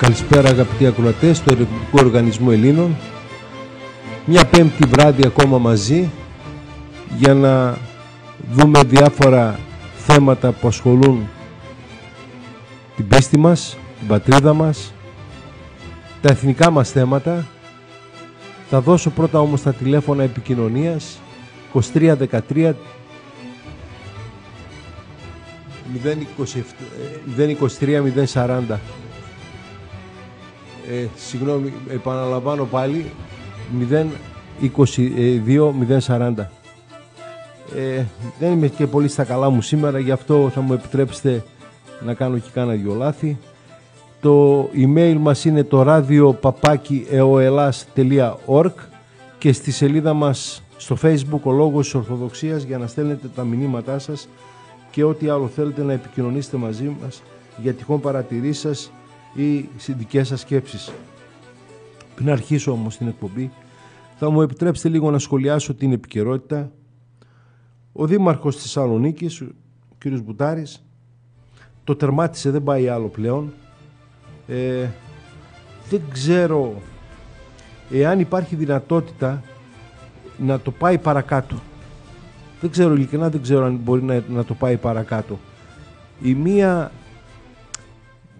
Καλησπέρα αγαπητοί ακροατές του Ερευνητικό Οργανισμού Ελλήνων. Μια πέμπτη βράδυ ακόμα μαζί για να δούμε διάφορα θέματα που ασχολούν την πίστη μας, την πατρίδα μας, τα εθνικά μας θέματα. Θα δώσω πρώτα όμως τα τηλέφωνα επικοινωνίας 2313 023 040 ε, συγγνώμη, επαναλαμβάνω πάλι, 0-22-040. Ε, ε, δεν είμαι και πολύ στα καλά μου σήμερα, γι' αυτό θα μου επιτρέψετε να κάνω και κάνα δυο λάθη. Το email μας είναι το radio.papakiaoelas.org και στη σελίδα μας στο facebook ο Λόγος της Ορθοδοξίας για να στέλνετε τα μηνύματά σας και ό,τι άλλο θέλετε να επικοινωνήσετε μαζί μας για τυχόν παρατηρήσεις σας ή στις δικές σας σκέψεις. Πριν αρχίσω όμως την εκπομπή, θα μου επιτρέψετε λίγο να σχολιάσω την επικαιρότητα. Ο Δήμαρχος της Θεσσαλονίκης, ο κ. Μπουτάρης, το τερμάτισε, δεν πάει άλλο πλέον. Ε, δεν ξέρω εάν υπάρχει δυνατότητα να το πάει παρακάτω. Δεν ξέρω ειλικρινά, δεν ξέρω αν μπορεί να, να το πάει παρακάτω. Η μία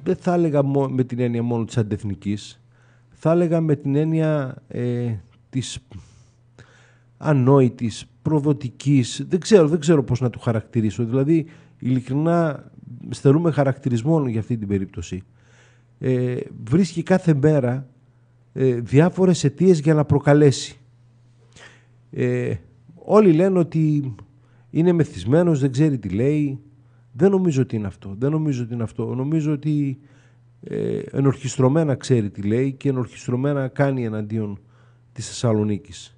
δεν θα έλεγα με την έννοια μόνο της αντεθνικής, θα έλεγα με την έννοια ε, της ανόητης, προδοτικής, δεν ξέρω, δεν ξέρω πώς να του χαρακτηρίσω. Δηλαδή, ειλικρινά, στερούμε χαρακτηρισμό για αυτή την περίπτωση. Ε, βρίσκει κάθε μέρα ε, διάφορες αιτίες για να προκαλέσει. Ε, όλοι λένε ότι είναι μεθυσμένος, δεν ξέρει τι λέει, δεν νομίζω ότι είναι αυτό. Δεν νομίζω ότι είναι αυτό. Νομίζω ότι ε, ενορχιστρωμένα ξέρει τι λέει και ενορχιστρωμένα κάνει εναντίον της Θεσσαλονίκης.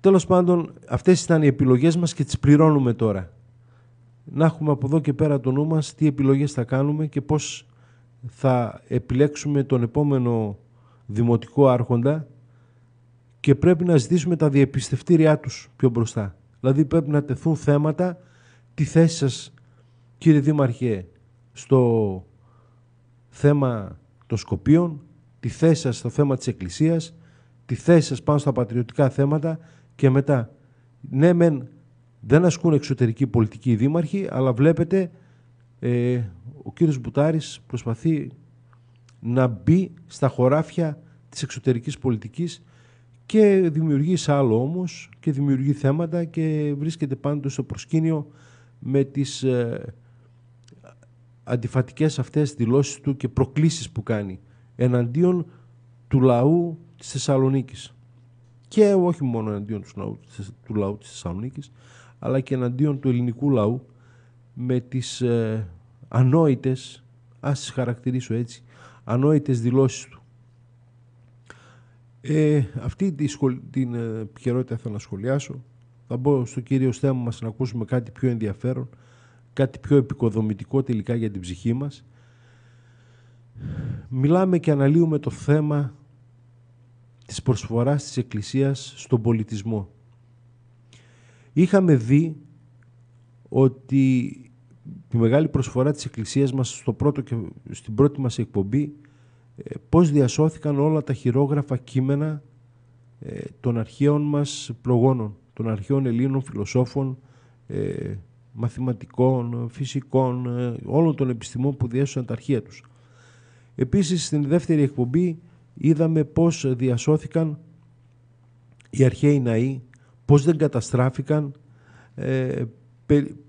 Τέλος πάντων, αυτές ήταν οι επιλογές μας και τις πληρώνουμε τώρα. Να έχουμε από εδώ και πέρα το νου μας τι επιλογές θα κάνουμε και πώς θα επιλέξουμε τον επόμενο δημοτικό άρχοντα και πρέπει να ζητήσουμε τα διεπιστευτήριά τους πιο μπροστά. Δηλαδή πρέπει να τεθούν θέματα τη θέση σας, κύριε Δήμαρχε, στο θέμα των Σκοπίων, τη θέση σας στο θέμα της Εκκλησίας, τη θέση σας πάνω στα πατριωτικά θέματα και μετά. Ναι, μεν δεν ασκούν εξωτερική πολιτική οι δήμαρχοι, αλλά βλέπετε ε, ο κύριος Μπουτάρης προσπαθεί να μπει στα χωράφια της εξωτερικής πολιτικής και δημιουργεί σε άλλο όμως και δημιουργεί θέματα και βρίσκεται πάντως στο προσκήνιο με τις ε, αντιφατικές αυτές δηλώσεις του και προκλήσεις που κάνει εναντίον του λαού της Θεσσαλονίκης. Και όχι μόνο εναντίον του λαού, του λαού της Θεσσαλονίκης, αλλά και εναντίον του ελληνικού λαού με τις ε, ανόητες, ας τις χαρακτηρίσω έτσι, ανόητες δηλώσεις του. Ε, αυτή τη, την επικαιρότητα θέλω να σχολιάσω. Θα μπω στο κύριο θέμα μας να ακούσουμε κάτι πιο ενδιαφέρον, κάτι πιο επικοδομητικό τελικά για την ψυχή μας. Μιλάμε και αναλύουμε το θέμα της προσφοράς της Εκκλησίας στον πολιτισμό. Είχαμε δει ότι τη μεγάλη προσφορά της Εκκλησίας μας στο πρώτο στην πρώτη μας εκπομπή ε, πώς διασώθηκαν όλα τα χειρόγραφα κείμενα ε, των αρχαίων μας προγόνων των αρχαίων Ελλήνων φιλοσόφων, ε, μαθηματικών, φυσικών, ε, όλων των επιστημών που διέσωσαν τα αρχεία τους. Επίσης, στην δεύτερη εκπομπή είδαμε πώς διασώθηκαν οι αρχαίοι ναοί, πώς δεν καταστράφηκαν. Ε,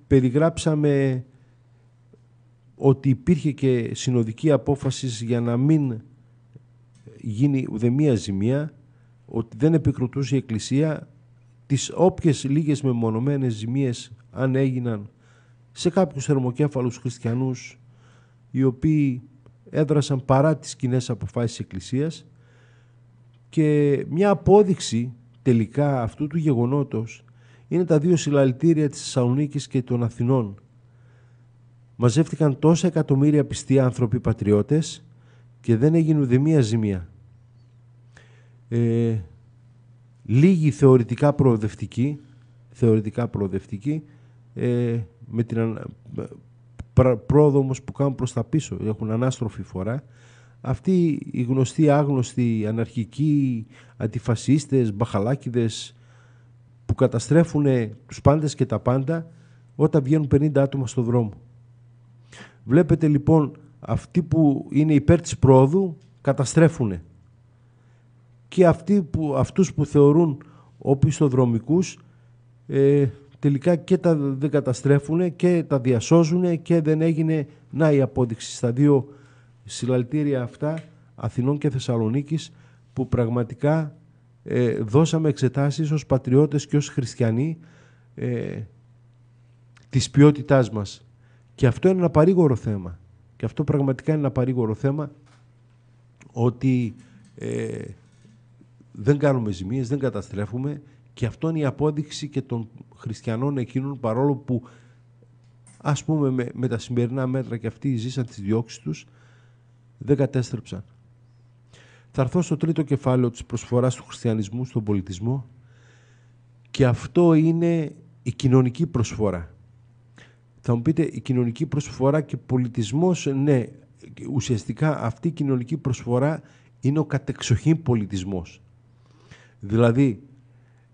περιγράψαμε ότι υπήρχε και συνοδική απόφασης για να μην γίνει ουδεμία ζημία, ότι δεν επικροτούσε η Εκκλησία, τις όποιες λίγες μεμονωμένες ζημίες αν έγιναν σε κάποιους θερμοκέφαλους χριστιανούς οι οποίοι έδρασαν παρά τις κοινές αποφάσεις της Εκκλησίας και μια απόδειξη τελικά αυτού του γεγονότος είναι τα δύο συλλαλητήρια της Θεσσαλονίκης και των Αθηνών. Μαζεύτηκαν τόσα εκατομμύρια πιστοί άνθρωποι πατριώτες και δεν έγινε ουδημία ζημία. Ε, λίγοι θεωρητικά προοδευτικοί, θεωρητικά προοδευτικοί ε, με την πρόοδο όμως που κάνουν προς τα πίσω, έχουν ανάστροφη φορά. Αυτοί οι γνωστοί, άγνωστοι, αναρχικοί, αντιφασίστες, μπαχαλάκιδες που καταστρέφουν τους πάντες και τα πάντα όταν βγαίνουν 50 άτομα στο δρόμο. Βλέπετε λοιπόν αυτοί που είναι υπέρ της πρόοδου καταστρέφουν και αυτοί που, αυτούς που θεωρούν οπισθοδρομικούς ε, τελικά και τα δεν καταστρέφουν και τα διασώζουν και δεν έγινε να η απόδειξη στα δύο συλλαλτήρια αυτά Αθηνών και Θεσσαλονίκης που πραγματικά ε, δώσαμε εξετάσεις ως πατριώτες και ως χριστιανοί ε, της ποιότητάς μας. Και αυτό είναι ένα παρήγορο θέμα. Και αυτό πραγματικά είναι ένα παρήγορο θέμα ότι ε, δεν κάνουμε ζημίες, δεν καταστρέφουμε και αυτό είναι η απόδειξη και των χριστιανών εκείνων παρόλο που ας πούμε με, με τα σημερινά μέτρα και αυτοί ζήσαν τις διώξεις τους, δεν κατέστρεψαν. Θα έρθω στο τρίτο κεφάλαιο της προσφοράς του χριστιανισμού στον πολιτισμό και αυτό είναι η κοινωνική προσφορά. Θα μου πείτε η κοινωνική προσφορά και πολιτισμός, ναι, ουσιαστικά αυτή η κοινωνική προσφορά είναι ο κατεξοχήν πολιτισμός. Δηλαδή,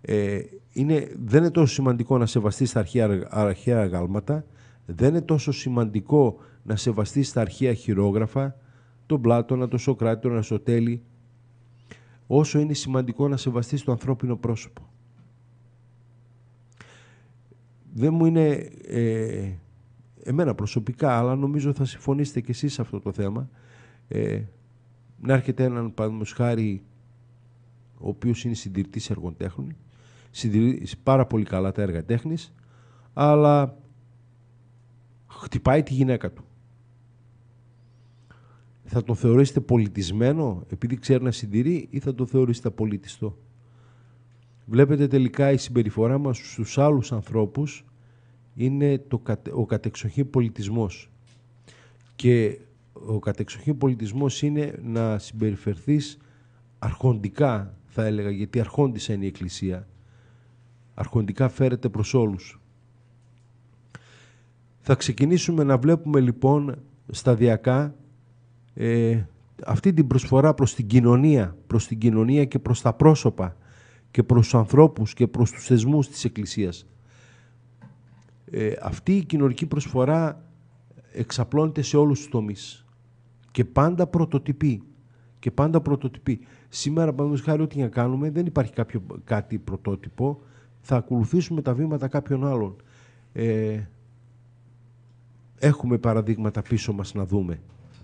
ε, είναι, δεν είναι τόσο σημαντικό να σεβαστείς τα αρχαία, αρχαία γάλματα, δεν είναι τόσο σημαντικό να σεβαστείς τα αρχαία χειρόγραφα, τον Πλάτωνα, τον Σοκράτη, τον Αριστοτέλη, όσο είναι σημαντικό να σεβαστείς το ανθρώπινο πρόσωπο. Δεν μου είναι ε, εμένα προσωπικά, αλλά νομίζω θα συμφωνήσετε κι εσείς σε αυτό το θέμα, ε, να έρχεται έναν παραδείγματος ο οποίος είναι συντηρητής έργων τέχνη, συντηρεί πάρα πολύ καλά τα έργα τέχνης, αλλά χτυπάει τη γυναίκα του. Θα το θεωρήσετε πολιτισμένο επειδή ξέρει να συντηρεί ή θα το θεωρήσετε απολυτιστό. Βλέπετε τελικά η συμπεριφορά μας στους άλλους ανθρώπους είναι το, ο κατεξοχή πολιτισμός. Και ο κατεξοχή πολιτισμός είναι να συμπεριφερθείς αρχοντικά θα έλεγα, γιατί είναι η Εκκλησία. Αρχοντικά φέρεται προς όλους. Θα ξεκινήσουμε να βλέπουμε λοιπόν σταδιακά ε, αυτή την προσφορά προς την κοινωνία, προς την κοινωνία και προς τα πρόσωπα και προς τους ανθρώπους και προς τους θεσμούς της Εκκλησίας. Ε, αυτή η κοινωνική προσφορά εξαπλώνεται σε όλους τους τομείς και πάντα πρωτοτυπεί και πάντα πρωτοτυπή. Σήμερα, παραδείγματος χάρη, ό,τι να κάνουμε, δεν υπάρχει κάποιο, κάτι πρωτότυπο. Θα ακολουθήσουμε τα βήματα κάποιων άλλων. Ε, έχουμε παραδείγματα πίσω μας να δούμε.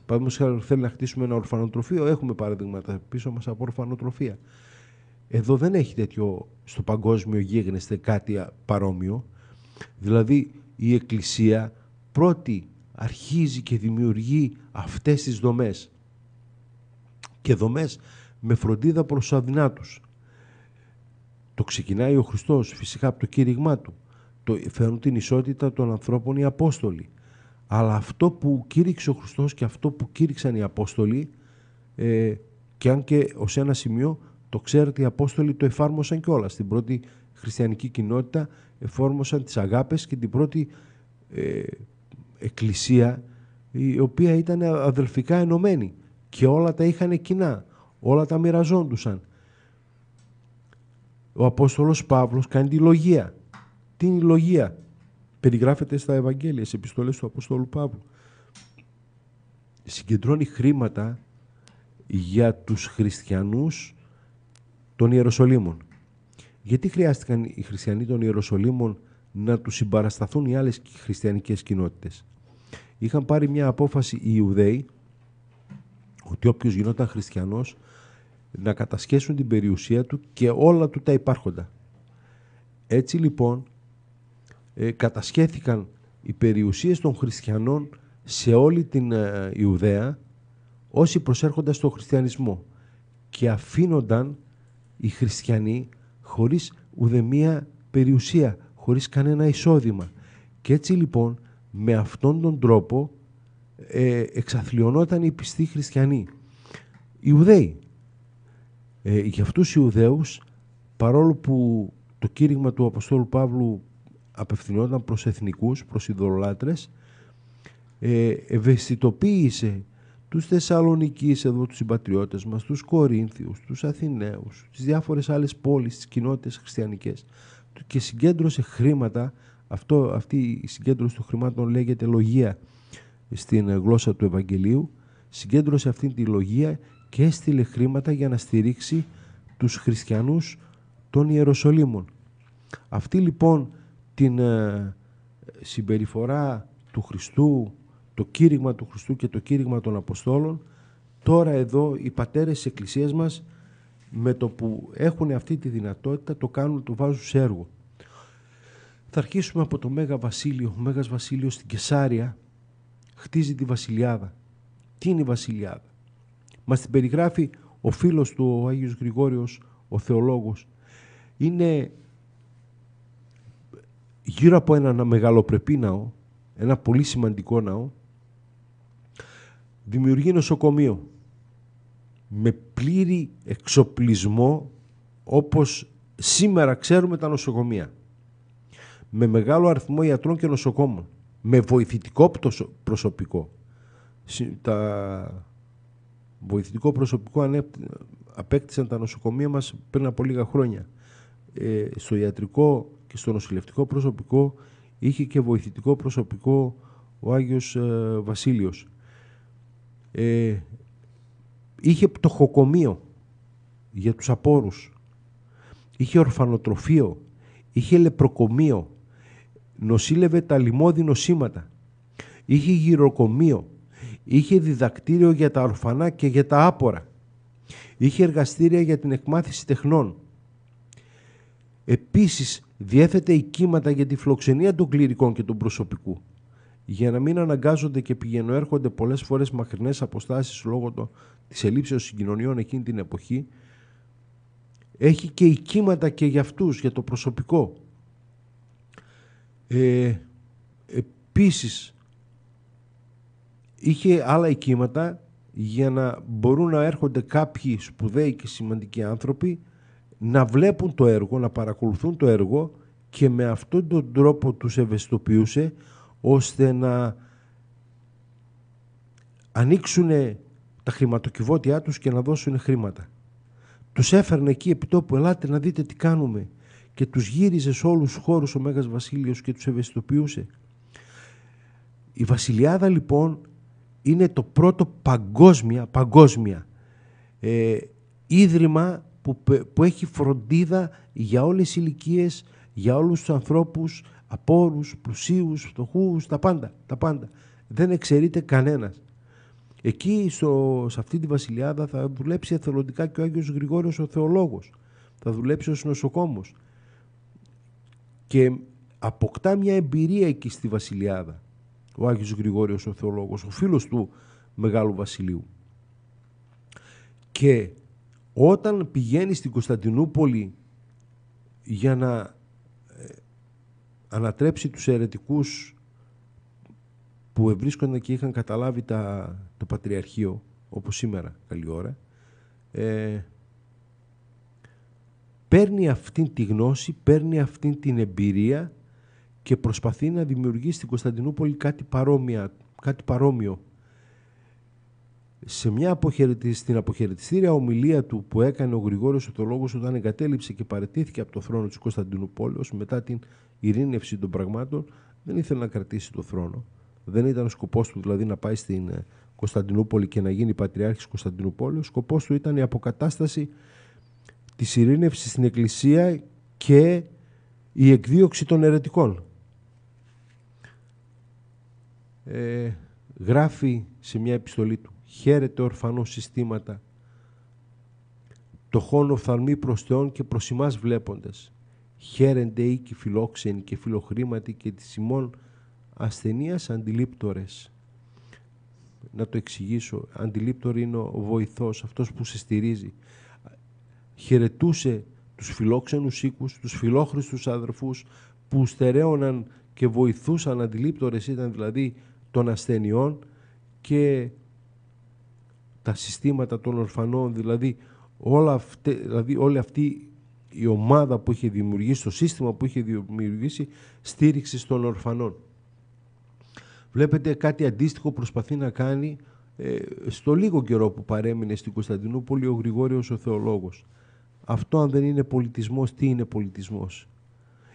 Παραδείγματος χάρη, θέλει να χτίσουμε ένα ορφανοτροφείο, έχουμε παραδείγματα πίσω μας από ορφανοτροφία. Εδώ δεν έχει τέτοιο στο παγκόσμιο γίγνεσθε κάτι παρόμοιο. Δηλαδή η Εκκλησία πρώτη αρχίζει και δημιουργεί αυτές τις δομές και δομές με φροντίδα προς τους αδυνάτους. Το ξεκινάει ο Χριστός φυσικά από το κήρυγμά του. Το την ισότητα των ανθρώπων οι Απόστολοι. Αλλά αυτό που κήρυξε ο Χριστός και αυτό που κήρυξαν οι Απόστολοι ε, και αν και ως ένα σημείο το ξέρετε οι Απόστολοι το εφάρμοσαν κιόλας. Στην πρώτη χριστιανική κοινότητα εφάρμοσαν τις αγάπες και την πρώτη ε, εκκλησία η οποία ήταν αδελφικά ενωμένη και όλα τα είχαν κοινά, όλα τα μοιραζόντουσαν. Ο Απόστολος Παύλος κάνει τη λογία. Τι είναι η λογία. Περιγράφεται στα Ευαγγέλια, σε επιστολές του Απόστολου Παύλου. Συγκεντρώνει χρήματα για τους χριστιανούς των Ιεροσολύμων. Γιατί χρειάστηκαν οι χριστιανοί των Ιεροσολύμων να τους συμπαρασταθούν οι άλλες χριστιανικές κοινότητες. Είχαν πάρει μια απόφαση οι Ιουδαίοι ότι όποιος γινόταν χριστιανός να κατασχέσουν την περιουσία του και όλα του τα υπάρχοντα. Έτσι λοιπόν ε, κατασχέθηκαν οι περιουσίες των χριστιανών σε όλη την ε, Ιουδαία όσοι προσέρχονταν στον χριστιανισμό και αφήνονταν οι χριστιανοί χωρίς ουδεμία περιουσία, χωρίς κανένα εισόδημα. Και έτσι λοιπόν με αυτόν τον τρόπο ε, εξαθλιωνόταν οι πιστοί χριστιανοί. Ιουδαίοι. Ε, για αυτούς οι Ιουδαίους, παρόλο που το κήρυγμα του Αποστόλου Παύλου απευθυνόταν προς εθνικούς, προς ειδωλολάτρες, ε, ευαισθητοποίησε τους Θεσσαλονικείς εδώ, τους συμπατριώτες μας, τους Κορίνθιους, τους Αθηναίους, τις διάφορες άλλες πόλεις, τις κοινότητες χριστιανικές και συγκέντρωσε χρήματα, αυτό, αυτή η συγκέντρωση των χρημάτων λέγεται λογία, στην γλώσσα του Ευαγγελίου, συγκέντρωσε αυτήν τη λογία και έστειλε χρήματα για να στηρίξει τους χριστιανούς των Ιεροσολύμων. Αυτή λοιπόν την ε, συμπεριφορά του Χριστού, το κήρυγμα του Χριστού και το κήρυγμα των Αποστόλων, τώρα εδώ οι πατέρες της Εκκλησίας μας με το που έχουν αυτή τη δυνατότητα το κάνουν, το βάζουν σε έργο. Θα αρχίσουμε από το Μέγα Βασίλειο. Ο Μέγας Βασίλειος στην Κεσάρια χτίζει τη βασιλιάδα. Τι είναι η βασιλιάδα. Μας την περιγράφει ο φίλος του ο Άγιος Γρηγόριος, ο θεολόγος. Είναι γύρω από ένα μεγαλοπρεπή ναό, ένα πολύ σημαντικό ναό, δημιουργεί νοσοκομείο με πλήρη εξοπλισμό όπως σήμερα ξέρουμε τα νοσοκομεία. Με μεγάλο αριθμό ιατρών και νοσοκόμων με βοηθητικό προσωπικό. Τα βοηθητικό προσωπικό απέκτησαν τα νοσοκομεία μας πριν από λίγα χρόνια. Ε, στο ιατρικό και στο νοσηλευτικό προσωπικό είχε και βοηθητικό προσωπικό ο Άγιος ε, Βασίλειος. Ε, είχε πτωχοκομείο για τους απόρους. Είχε ορφανοτροφείο. Είχε λεπροκομείο νοσήλευε τα λοιμώδη νοσήματα, είχε γυροκομείο, είχε διδακτήριο για τα ορφανά και για τα άπορα, είχε εργαστήρια για την εκμάθηση τεχνών. Επίσης διέθετε οικήματα για τη φιλοξενία των κληρικών και του προσωπικού, για να μην αναγκάζονται και έρχονται πολλές φορές μακρινές αποστάσεις λόγω το, της ελήψεως συγκοινωνιών εκείνη την εποχή, έχει και οικήματα και για αυτούς, για το προσωπικό, ε, επίσης, είχε άλλα οικήματα για να μπορούν να έρχονται κάποιοι σπουδαίοι και σημαντικοί άνθρωποι να βλέπουν το έργο, να παρακολουθούν το έργο και με αυτόν τον τρόπο τους ευαισθητοποιούσε ώστε να ανοίξουν τα χρηματοκιβώτια τους και να δώσουν χρήματα. Τους έφερνε εκεί επί ελάτε να δείτε τι κάνουμε και τους γύριζε σε όλους τους χώρους ο Μέγας Βασίλειος και τους ευαισθητοποιούσε. Η Βασιλιάδα λοιπόν είναι το πρώτο παγκόσμια, παγκόσμια ε, ίδρυμα που, που έχει φροντίδα για όλες τις ηλικίες, για όλους τους ανθρώπους, απόρους, πλουσίους, φτωχούς, τα πάντα, τα πάντα. Δεν εξαιρείται κανένας. Εκεί, στο, σε αυτή τη βασιλιάδα, θα δουλέψει εθελοντικά και ο Άγιος Γρηγόριος ο Θεολόγος. Θα δουλέψει ως νοσοκόμος και αποκτά μια εμπειρία εκεί στη Βασιλιάδα. Ο Άγιος Γρηγόριος ο θεολόγος, ο φίλος του Μεγάλου Βασιλείου. Και όταν πηγαίνει στην Κωνσταντινούπολη για να ε, ανατρέψει τους αιρετικούς που ευρίσκονταν και είχαν καταλάβει τα, το Πατριαρχείο, όπως σήμερα, καλή ώρα, ε, παίρνει αυτή τη γνώση, παίρνει αυτή την εμπειρία και προσπαθεί να δημιουργήσει στην Κωνσταντινούπολη κάτι, παρόμοια, κάτι παρόμοιο. Σε μια αποχαιρετι... στην αποχαιρετιστήρια ομιλία του που έκανε ο Γρηγόριος Οτολόγος όταν εγκατέλειψε και παραιτήθηκε από το θρόνο της Κωνσταντινούπολης μετά την ειρήνευση των πραγμάτων, δεν ήθελε να κρατήσει το θρόνο. Δεν ήταν ο σκοπός του δηλαδή να πάει στην ε, Κωνσταντινούπολη και να γίνει Πατριάρχης Κωνσταντινούπολης. Ο σκοπός του ήταν η αποκατάσταση τη ειρήνευση στην Εκκλησία και η εκδίωξη των ερετικών. Ε, γράφει σε μια επιστολή του «Χαίρετε ορφανό συστήματα, χώνο φθαρμή προς Θεόν και προς εμάς βλέποντες. ή οίκοι φιλόξενοι και φιλοχρήματοι και της ημών ασθενείας αντιλήπτορες». Να το εξηγήσω. Αντιλήπτορ είναι ο βοηθός, αυτός που σε στηρίζει χαιρετούσε τους φιλόξενους οίκους, τους φιλόχρηστους αδερφούς που στερέωναν και βοηθούσαν, αντιλήπτορες ήταν δηλαδή των ασθενειών και τα συστήματα των ορφανών, δηλαδή, όλα αυτή, δηλαδή όλη αυτή η ομάδα που είχε δημιουργήσει, το σύστημα που είχε δημιουργήσει στήριξη των ορφανών. Βλέπετε κάτι αντίστοιχο προσπαθεί να κάνει ε, στο λίγο καιρό που παρέμεινε στην Κωνσταντινούπολη ο Γρηγόριος ο Θεολόγος. Αυτό αν δεν είναι πολιτισμός, τι είναι πολιτισμός.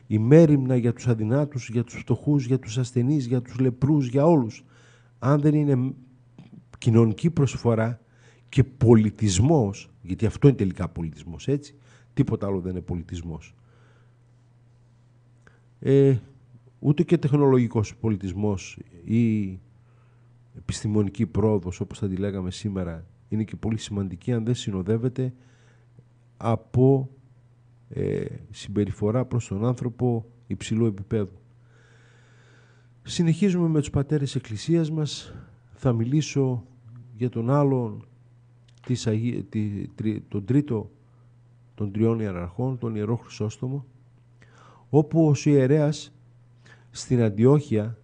Η μέρημνα για τους αδυνάτους, για τους φτωχούς, για τους ασθενείς, για τους λεπρούς, για όλους. Αν δεν είναι κοινωνική προσφορά και πολιτισμός, γιατί αυτό είναι τελικά πολιτισμός, έτσι, τίποτα άλλο δεν είναι πολιτισμός. Ε, ούτε και τεχνολογικός πολιτισμός ή επιστημονική πρόοδος, όπως θα τη λέγαμε σήμερα, είναι και πολύ σημαντική αν δεν συνοδεύεται από ε, συμπεριφορά προς τον άνθρωπο υψηλού επίπεδου. Συνεχίζουμε με τους πατέρες εκκλησίας μας. Θα μιλήσω για τον άλλον, της, τον τρίτο των τριών ιεραρχών, τον Ιερό Χρυσόστομο, όπου ο ιερέας στην Αντιόχεια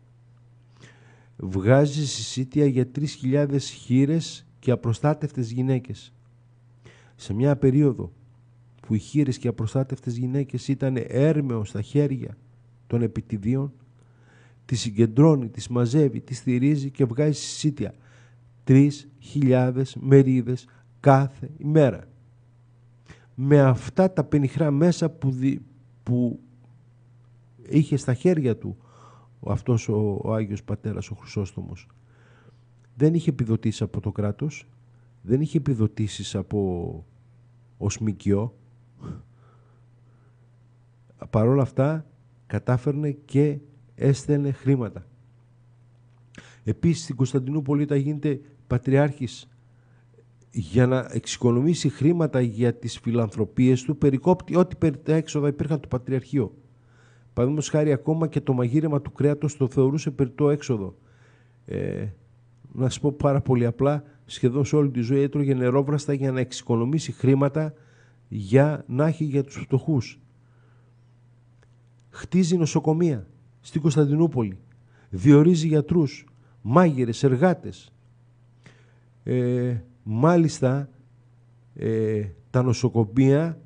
βγάζει συσίτια για 3.000 χείρες και απροστάτευτες γυναίκες. Σε μια περίοδο που οι χείρες και οι απροστάτευτες γυναίκες ήταν έρμεος στα χέρια των επιτιδίων, τη συγκεντρώνει, τις μαζεύει, τις στηρίζει και βγάζει συσίτια. Τρεις χιλιάδες μερίδες κάθε ημέρα. Με αυτά τα πενιχρά μέσα που, που είχε στα χέρια του αυτός ο, ο Άγιος Πατέρας, ο Χρυσόστομος. Δεν είχε επιδοτήσεις από το κράτος, δεν είχε επιδοτήσεις από ο Παρ' όλα αυτά κατάφερνε και έστελνε χρήματα. Επίσης στην Κωνσταντινούπολη τα γίνεται πατριάρχης για να εξοικονομήσει χρήματα για τις φιλανθρωπίες του περικόπτει ό,τι περί τα έξοδα υπήρχαν του Πατριαρχείου. Παραδείγματος χάρη ακόμα και το μαγείρεμα του κρέατος το θεωρούσε περιττό έξοδο. Ε, να σας πω πάρα πολύ απλά, σχεδόν σε όλη τη ζωή έτρωγε νερόβραστα για να εξοικονομήσει χρήματα για να έχει για τους φτωχούς. Χτίζει νοσοκομεία στην Κωνσταντινούπολη. Διορίζει γιατρούς, μάγειρες, εργάτες. Ε, μάλιστα, ε, τα νοσοκομεία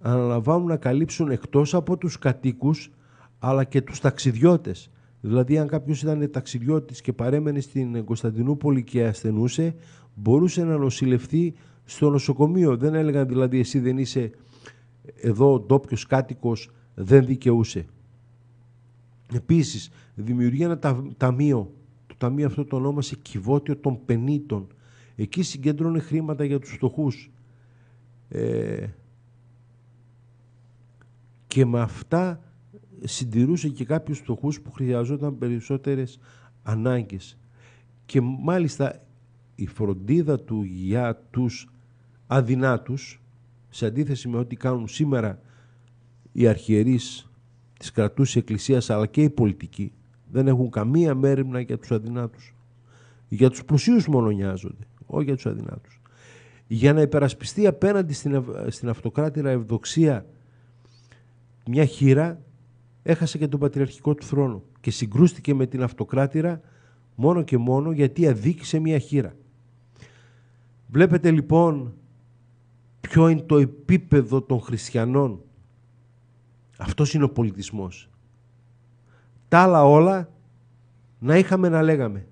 αναλαμβάνουν να καλύψουν εκτός από τους κατοίκους αλλά και τους ταξιδιώτες. Δηλαδή αν κάποιος ήταν ταξιδιώτης και παρέμενε στην Κωνσταντινούπολη και ασθενούσε μπορούσε να νοσηλευτεί στο νοσοκομείο. Δεν έλεγαν δηλαδή εσύ δεν είσαι εδώ ντόπιος κάτοικος, δεν δικαιούσε. Επίσης, δημιουργεί ένα ταμείο. Το ταμείο αυτό το ονόμασε Κιβώτιο των Πενήτων. Εκεί συγκέντρωνε χρήματα για τους φτωχούς. Ε, και με αυτά συντηρούσε και κάποιους φτωχούς που χρειαζόταν περισσότερες ανάγκες. Και μάλιστα η φροντίδα του για τους αδυνάτους, σε αντίθεση με ό,τι κάνουν σήμερα οι αρχιερείς της κρατούς εκκλησίας αλλά και οι πολιτικοί, δεν έχουν καμία μέρημνα για τους αδυνάτους. Για τους πλουσίους μόνο νοιάζονται, όχι για τους αδυνάτους. Για να υπερασπιστεί απέναντι στην, στην αυτοκράτηρα ευδοξία μια χείρα έχασε και τον πατριαρχικό του θρόνο και συγκρούστηκε με την αυτοκράτηρα μόνο και μόνο γιατί αδίκησε μια χείρα. Βλέπετε λοιπόν ποιο είναι το επίπεδο των χριστιανών. Αυτός είναι ο πολιτισμός. Τα άλλα όλα να είχαμε να λέγαμε.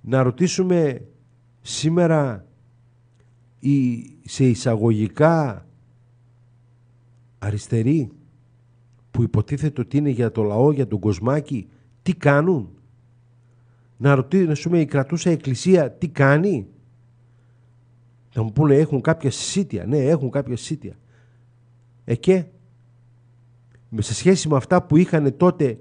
Να ρωτήσουμε σήμερα η σε εισαγωγικά αριστερή που υποτίθεται ότι είναι για το λαό, για τον κοσμάκι, τι κάνουν. Να ρωτήσουμε η κρατούσα εκκλησία τι κάνει. Θα μου πούνε έχουν κάποια συσίτια. Ναι, έχουν κάποια συσίτια. Ε και σε σχέση με αυτά που είχαν τότε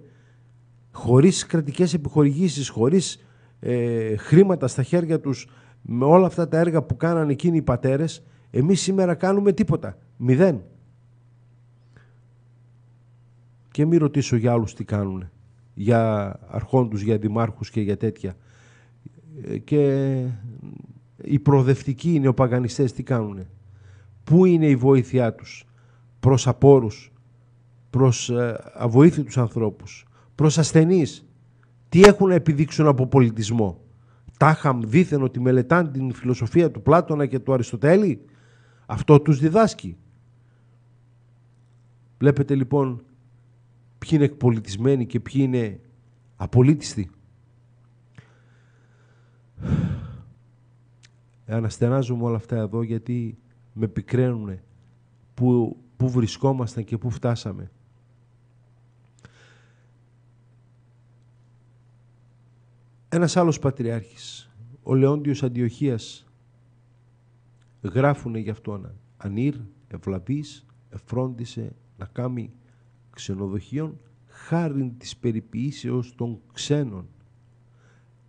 χωρίς κρατικές επιχορηγήσεις, χωρίς ε, χρήματα στα χέρια τους, με όλα αυτά τα έργα που κάνανε εκείνοι οι πατέρες, εμείς σήμερα κάνουμε τίποτα. Μηδέν. Και μην ρωτήσω για άλλους τι κάνουν. Για αρχόντους, για δημάρχους και για τέτοια. Ε, και οι προοδευτικοί, οι νεοπαγανιστές τι κάνουν. Πού είναι η βοήθειά τους προς απόρους, προς ε, αβοήθητους ανθρώπους, προς ασθενείς. Τι έχουν να επιδείξουν από πολιτισμό. Τάχαμ δίθεν ότι μελετάν την φιλοσοφία του Πλάτωνα και του Αριστοτέλη. Αυτό τους διδάσκει. Βλέπετε λοιπόν ποιοι είναι εκπολιτισμένοι και ποιοι είναι απολύτιστοι. αναστενάζομαι όλα αυτά εδώ γιατί με πικραίνουνε που, που βρισκόμασταν και που φτάσαμε. Ένας άλλος πατριάρχης, ο Λεόντιος Αντιοχίας, γράφουνε γι' αυτόν ανήρ, ευλαβής, εφρόντισε να κάνει ξενοδοχείων χάριν της περιποιήσεως των ξένων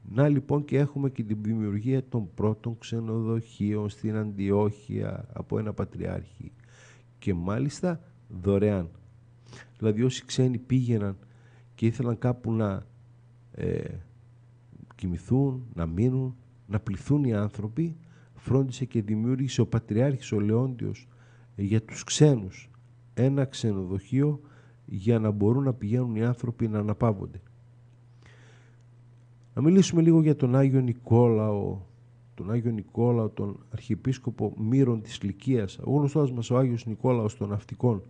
να λοιπόν και έχουμε και την δημιουργία των πρώτων ξενοδοχείων στην Αντιόχεια από ένα πατριάρχη και μάλιστα δωρεάν. Δηλαδή όσοι ξένοι πήγαιναν και ήθελαν κάπου να ε, κοιμηθούν, να μείνουν, να πληθούν οι άνθρωποι, φρόντισε και δημιούργησε ο Πατριάρχης ο Λεόντιος ε, για τους ξένους ένα ξενοδοχείο για να μπορούν να πηγαίνουν οι άνθρωποι να αναπαύονται. Να μιλήσουμε λίγο για τον Άγιο Νικόλαο, τον Άγιο Νικόλαο, τον Αρχιεπίσκοπο Μύρων της Λυκίας, ο γνωστός μας ο Άγιος Νικόλαος των Ναυτικών.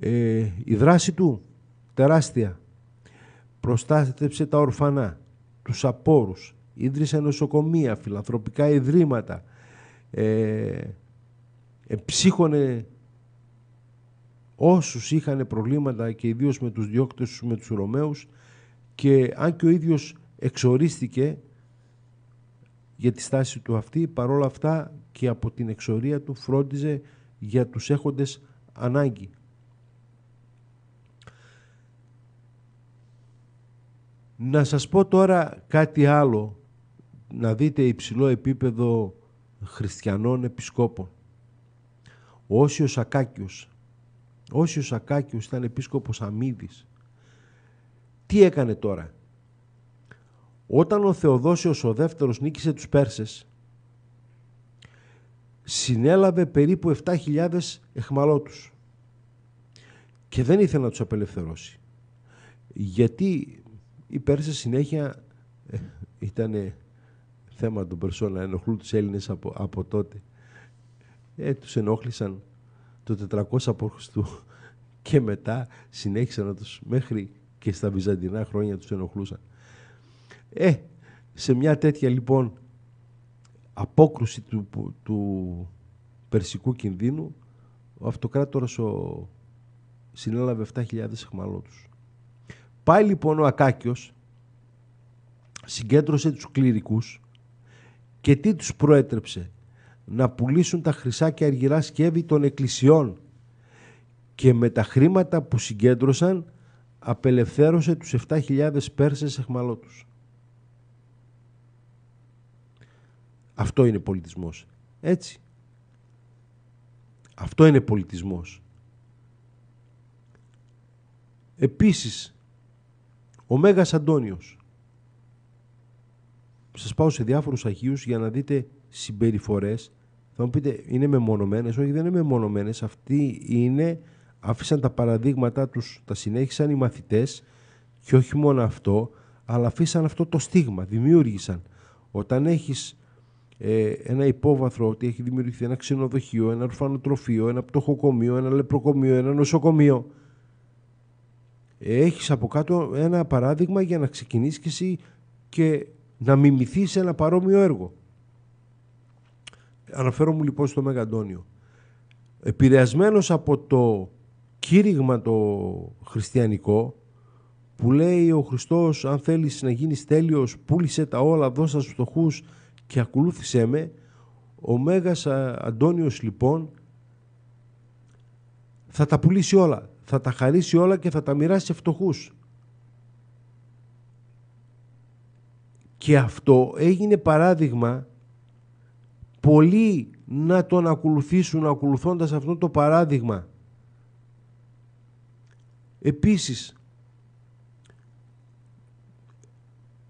Ε, η δράση του, τεράστια, προστάθεψε τα ορφανά, τους απόρους, ίδρυσε νοσοκομεία, φιλανθρωπικά ιδρύματα, ε, εψύχωνε όσους είχαν προβλήματα και ιδίως με τους διώκτες με τους Ρωμαίους, και αν και ο ίδιος εξορίστηκε για τη στάση του αυτή, παρόλα αυτά και από την εξορία του φρόντιζε για τους έχοντες ανάγκη. Να σας πω τώρα κάτι άλλο, να δείτε υψηλό επίπεδο χριστιανών επισκόπων. Ο Όσιος Ακάκιος. Όσιος Ακάκιος ήταν επίσκοπος Αμίδης τι έκανε τώρα. Όταν ο Θεοδόσιος ο δεύτερος νίκησε τους Πέρσες, συνέλαβε περίπου 7.000 εχμαλώτους και δεν ήθελε να τους απελευθερώσει. Γιατί οι Πέρσες συνέχεια ε, ήταν θέμα των Περσών να ενοχλούν τους Έλληνες από, από τότε. Ε, τους ενόχλησαν το 400 από του και μετά συνέχισαν να τους μέχρι και στα βυζαντινά χρόνια τους ενοχλούσαν. Ε, σε μια τέτοια λοιπόν απόκρουση του, του περσικού κινδύνου, ο αυτοκράτορας ο, συνέλαβε 7.000 εχμαλώτους. Πάει λοιπόν ο Ακάκιος, συγκέντρωσε τους κληρικούς και τι τους προέτρεψε. Να πουλήσουν τα χρυσά και αργυρά σκεύη των εκκλησιών και με τα χρήματα που συγκέντρωσαν απελευθέρωσε τους 7.000 Πέρσες εχμαλώτους. Αυτό είναι πολιτισμός. Έτσι. Αυτό είναι πολιτισμός. Επίσης, ο Μέγας Αντώνιος. Σας πάω σε διάφορους Αγίους για να δείτε συμπεριφορές. Θα μου πείτε, είναι μεμονωμένες. Όχι, δεν είναι μεμονωμένες. Αυτή είναι άφησαν τα παραδείγματά τους, τα συνέχισαν οι μαθητές και όχι μόνο αυτό, αλλά αφήσαν αυτό το στίγμα, δημιούργησαν. Όταν έχεις ε, ένα υπόβαθρο ότι έχει δημιουργηθεί ένα ξενοδοχείο, ένα ορφανοτροφείο, ένα πτωχοκομείο, ένα λεπροκομείο, ένα νοσοκομείο, έχεις από κάτω ένα παράδειγμα για να ξεκινήσεις και να μιμηθείς ένα παρόμοιο έργο. Αναφέρομαι λοιπόν στο Μεγαντόνιο. Επηρεασμένος από το κήρυγμα το χριστιανικό που λέει ο Χριστός αν θέλεις να γίνεις τέλειος πούλησε τα όλα δώσα στους φτωχούς και ακολούθησέ με ο Μέγας Αντώνιος λοιπόν θα τα πουλήσει όλα θα τα χαρίσει όλα και θα τα μοιράσει σε φτωχούς και αυτό έγινε παράδειγμα πολλοί να τον ακολουθήσουν ακολουθώντας αυτό το παράδειγμα Επίσης,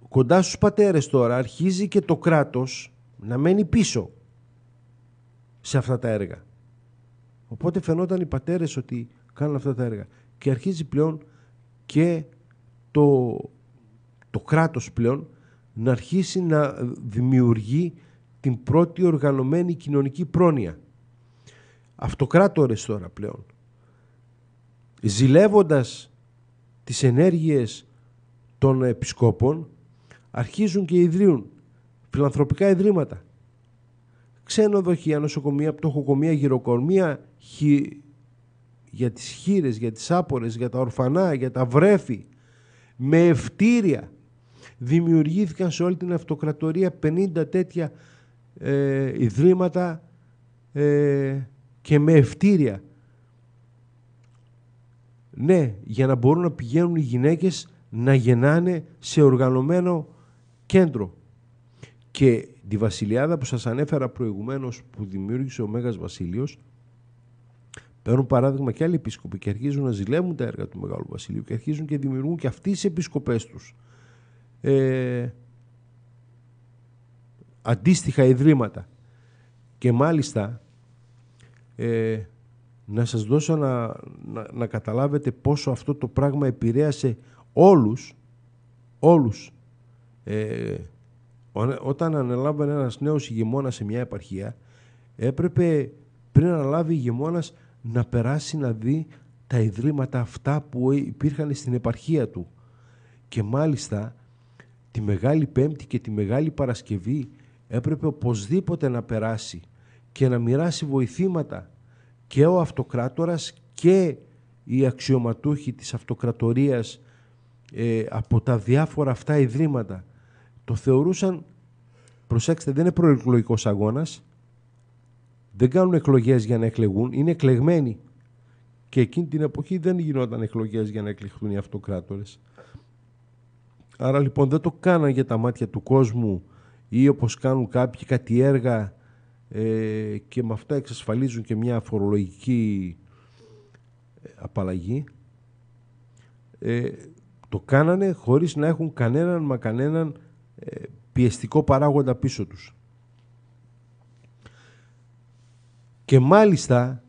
κοντά στους πατέρες τώρα αρχίζει και το κράτος να μένει πίσω σε αυτά τα έργα. Οπότε φαινόταν οι πατέρες ότι κάνουν αυτά τα έργα. Και αρχίζει πλέον και το, το κράτος πλέον να αρχίσει να δημιουργεί την πρώτη οργανωμένη κοινωνική πρόνοια. Αυτοκράτορες τώρα πλέον ζηλεύοντας τις ενέργειες των επισκόπων αρχίζουν και ιδρύουν φιλανθρωπικά ιδρύματα ξενοδοχεία, νοσοκομεία, πτωχοκομεία, γυροκομεία για τις χείρες, για τις άπορες, για τα ορφανά, για τα βρέφη με ευτήρια δημιουργήθηκαν σε όλη την αυτοκρατορία 50 τέτοια ε, ιδρύματα ε, και με ευτήρια ναι, για να μπορούν να πηγαίνουν οι γυναίκες να γεννάνε σε οργανωμένο κέντρο. Και τη βασιλιάδα που σας ανέφερα προηγουμένως που δημιούργησε ο Μέγας Βασίλειος παίρνουν παράδειγμα και άλλοι επίσκοποι και αρχίζουν να ζηλεύουν τα έργα του Μεγάλου Βασιλείου και αρχίζουν και δημιουργούν και αυτοί τις επισκοπές τους. Ε, αντίστοιχα ιδρύματα. Και μάλιστα ε, να σας δώσω να, να, καταλάβετε πόσο αυτό το πράγμα επηρέασε όλους, όλους. Ε, όταν ανελάβανε ένας νέος ηγεμόνας σε μια επαρχία, έπρεπε πριν αναλάβει ηγεμόνας να περάσει να δει τα ιδρύματα αυτά που υπήρχαν στην επαρχία του. Και μάλιστα τη Μεγάλη Πέμπτη και τη Μεγάλη Παρασκευή έπρεπε οπωσδήποτε να περάσει και να μοιράσει βοηθήματα και ο αυτοκράτορας και οι αξιωματούχοι της αυτοκρατορίας ε, από τα διάφορα αυτά ιδρύματα το θεωρούσαν, προσέξτε δεν είναι προεκλογικός αγώνας, δεν κάνουν εκλογές για να εκλεγούν, είναι εκλεγμένοι. Και εκείνη την εποχή δεν γινόταν εκλογές για να εκλεχθούν οι αυτοκράτορες. Άρα λοιπόν δεν το κάναν για τα μάτια του κόσμου ή όπως κάνουν κάποιοι κάτι έργα ε, και με αυτά εξασφαλίζουν και μια φορολογική ε, απαλλαγή. Ε, το κάνανε χωρίς να έχουν κανέναν μα κανέναν ε, πιεστικό παράγοντα πίσω τους. Και μάλιστα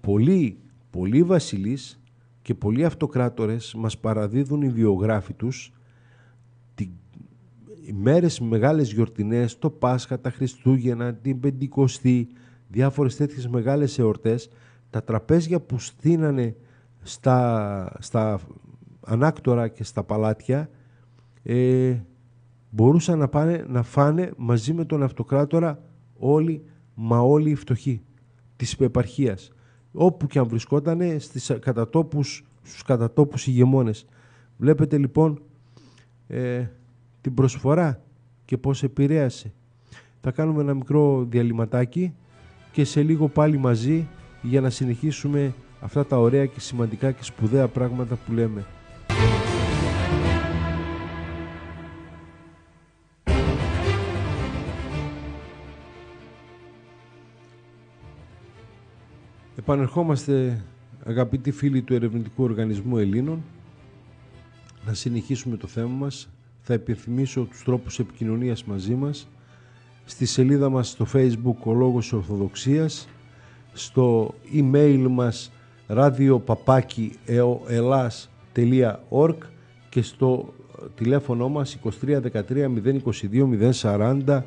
πολλοί, πολλοί βασιλείς και πολλοί αυτοκράτορες μας παραδίδουν οι βιογράφοι τους μέρες μεγάλες γιορτινές, το Πάσχα, τα Χριστούγεννα, την Πεντηκοστή, διάφορες τέτοιες μεγάλες εορτές, τα τραπέζια που στείνανε στα, στα ανάκτορα και στα παλάτια ε, μπορούσαν να πάνε να φάνε μαζί με τον αυτοκράτορα όλοι, μα όλοι οι φτωχοί της επαρχίας. Όπου και αν βρισκότανε στις κατατόπους, στους κατατόπους ηγεμόνες. Βλέπετε λοιπόν ε, την προσφορά και πώς επηρέασε. Θα κάνουμε ένα μικρό διαλυματάκι και σε λίγο πάλι μαζί για να συνεχίσουμε αυτά τα ωραία και σημαντικά και σπουδαία πράγματα που λέμε. Επανερχόμαστε αγαπητοί φίλοι του Ερευνητικού Οργανισμού Ελλήνων να συνεχίσουμε το θέμα μας θα επιθυμίσω τους τρόπους επικοινωνίας μαζί μας στη σελίδα μας στο facebook ο Λόγος Ορθοδοξίας στο email μας radiopapakieoelas.org και στο τηλέφωνο μας 2313 022 040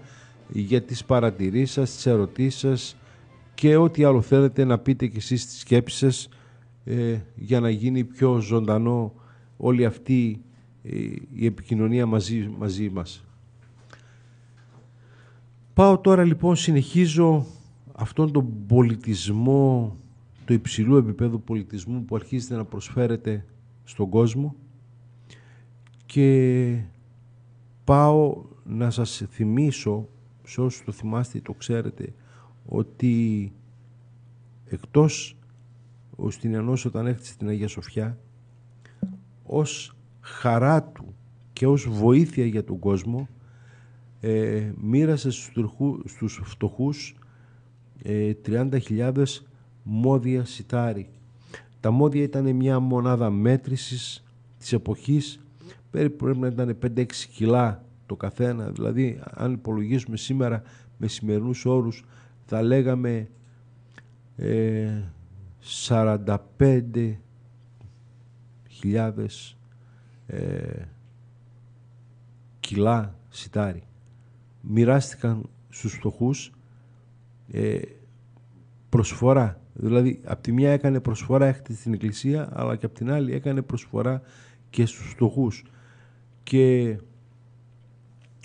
για τις παρατηρήσεις σας, τις ερωτήσεις σας και ό,τι άλλο θέλετε να πείτε κι εσείς τις σκέψεις σας ε, για να γίνει πιο ζωντανό όλη αυτή η επικοινωνία μαζί, μαζί μας. Πάω τώρα λοιπόν, συνεχίζω αυτόν τον πολιτισμό, το υψηλού επίπεδο πολιτισμού που αρχίζεται να προσφέρετε στον κόσμο και πάω να σας θυμίσω, σε όσους το θυμάστε το ξέρετε, ότι εκτός την Στυνιανός όταν έκτισε την Αγία Σοφιά, ως χαρά του και ως βοήθεια για τον κόσμο ε, μοίρασε στους φτωχούς ε, 30.000 μόδια σιτάρι. Τα μόδια ήταν μια μονάδα μέτρησης της εποχής, περίπου πρέπει να ήταν 5-6 κιλά το καθένα, δηλαδή αν υπολογίσουμε σήμερα με σημερινούς όρους θα λέγαμε ε, 45.000 ε, κιλά σιτάρι. Μοιράστηκαν στους φτωχούς ε, προσφορά. Δηλαδή, από τη μια έκανε προσφορά στην Εκκλησία, αλλά και από την άλλη έκανε προσφορά και στους φτωχούς. Και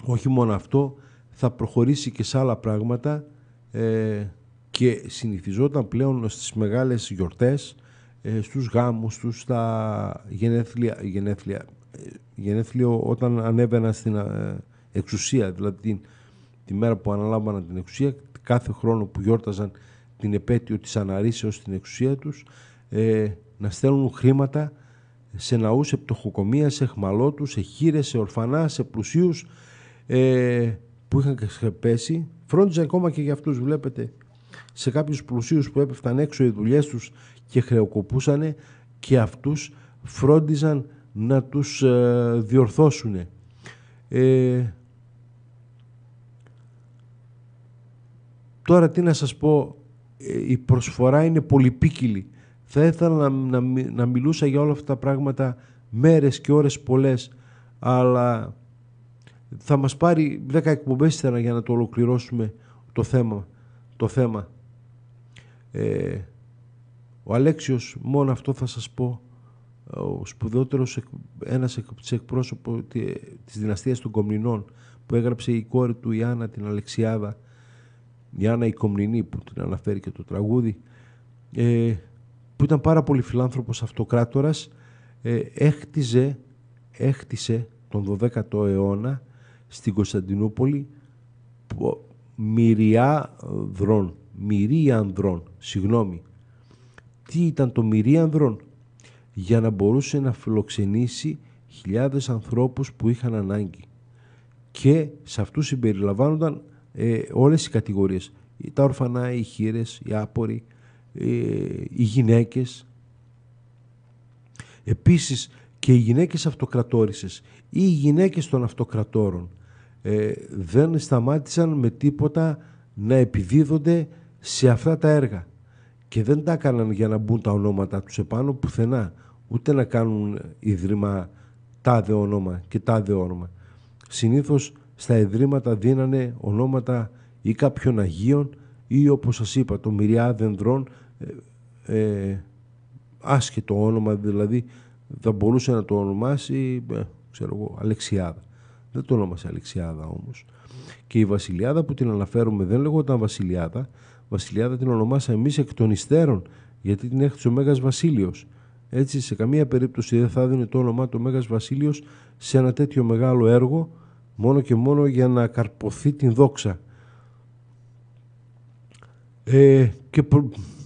όχι μόνο αυτό, θα προχωρήσει και σε άλλα πράγματα ε, και συνηθιζόταν πλέον στις μεγάλες γιορτές ε, στους γάμους τους, στα γενέθλια, γενέθλια, γενέθλιο όταν ανέβαινα στην ε, εξουσία, δηλαδή την, τη μέρα που αναλάμβανα την εξουσία, κάθε χρόνο που γιόρταζαν την επέτειο της αναρρήσεως στην εξουσία τους, ε, να στέλνουν χρήματα σε ναούς, σε πτωχοκομεία, σε χμαλότους σε χείρες, σε ορφανά, σε πλουσίους ε, που είχαν πέσει. Φρόντιζαν ακόμα και για αυτούς, βλέπετε, σε κάποιους πλουσίους που έπεφταν έξω οι δουλειές τους και χρεοκοπούσανε και αυτούς φρόντιζαν να τους ε, διορθώσουνε. διορθώσουν. Ε, τώρα τι να σας πω, ε, η προσφορά είναι πολυπίκυλη. Θα ήθελα να, να, μιλούσα για όλα αυτά τα πράγματα μέρες και ώρες πολλές, αλλά θα μας πάρει 10 εκπομπές ύστερα για να το ολοκληρώσουμε το θέμα. Το θέμα. Ε, ο Αλέξιος, μόνο αυτό θα σας πω, ο σπουδαιότερος ένας εκ, της εκπρόσωπο της δυναστείας των Κομνηνών που έγραψε η κόρη του Ιάννα την Αλεξιάδα η Άννα η Κομνηνή που την αναφέρει και το τραγούδι ε, που ήταν πάρα πολύ φιλάνθρωπος αυτοκράτορας ε, έχτιζε, έχτισε τον 12ο αιώνα στην Κωνσταντινούπολη μυριά δρών, μυρία ανδρών, συγγνώμη, τι ήταν το μυρίανδρον, για να μπορούσε να φιλοξενήσει χιλιάδες ανθρώπους που είχαν ανάγκη. Και σε αυτούς συμπεριλαμβάνονταν ε, όλες οι κατηγορίες. Τα ορφανά, οι χείρες, οι άποροι, ε, οι γυναίκες. Επίσης και οι γυναίκες αυτοκρατόρισες ή οι γυναίκες των αυτοκρατόρων ε, δεν σταμάτησαν με τίποτα να επιδίδονται σε αυτά τα έργα και δεν τα έκαναν για να μπουν τα ονόματα τους επάνω πουθενά. Ούτε να κάνουν ίδρυμα τάδε όνομα και τάδε όνομα. Συνήθως στα ιδρύματα δίνανε ονόματα ή κάποιων Αγίων ή όπως σας είπα το μυριά δεντρών ε, ε, άσχετο όνομα δηλαδή θα μπορούσε να το ονομάσει ε, ξέρω εγώ, Αλεξιάδα. Δεν το ονόμασε Αλεξιάδα όμως. Και η Βασιλιάδα που την αναφέρουμε δεν λεγόταν Βασιλιάδα Βασιλιάδα την ονομάσαμε εμείς εκ των υστέρων, γιατί την έχτισε ο Μέγας Βασίλειος. Έτσι, σε καμία περίπτωση δεν θα δίνει το όνομά του Μέγας Βασίλειος σε ένα τέτοιο μεγάλο έργο, μόνο και μόνο για να καρποθεί την δόξα. Ε, και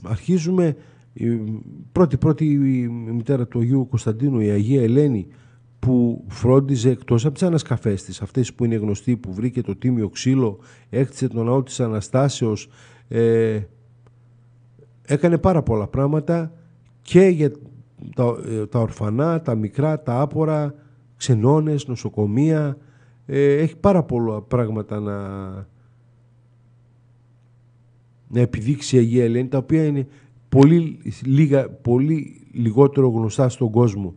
αρχίζουμε πρώτη πρώτη η μητέρα του Αγίου Κωνσταντίνου η Αγία Ελένη που φρόντιζε εκτός από τις ανασκαφές της αυτές που είναι γνωστοί που βρήκε το τίμιο ξύλο έκτισε τον ναό της Αναστάσεως ε, έκανε πάρα πολλά πράγματα και για ε, τα, ορφανά, τα μικρά, τα άπορα, ξενώνες, νοσοκομεία. Ε, έχει πάρα πολλά πράγματα να, να επιδείξει η Αγία Ελένη, τα οποία είναι πολύ, λίγα, πολύ λιγότερο γνωστά στον κόσμο.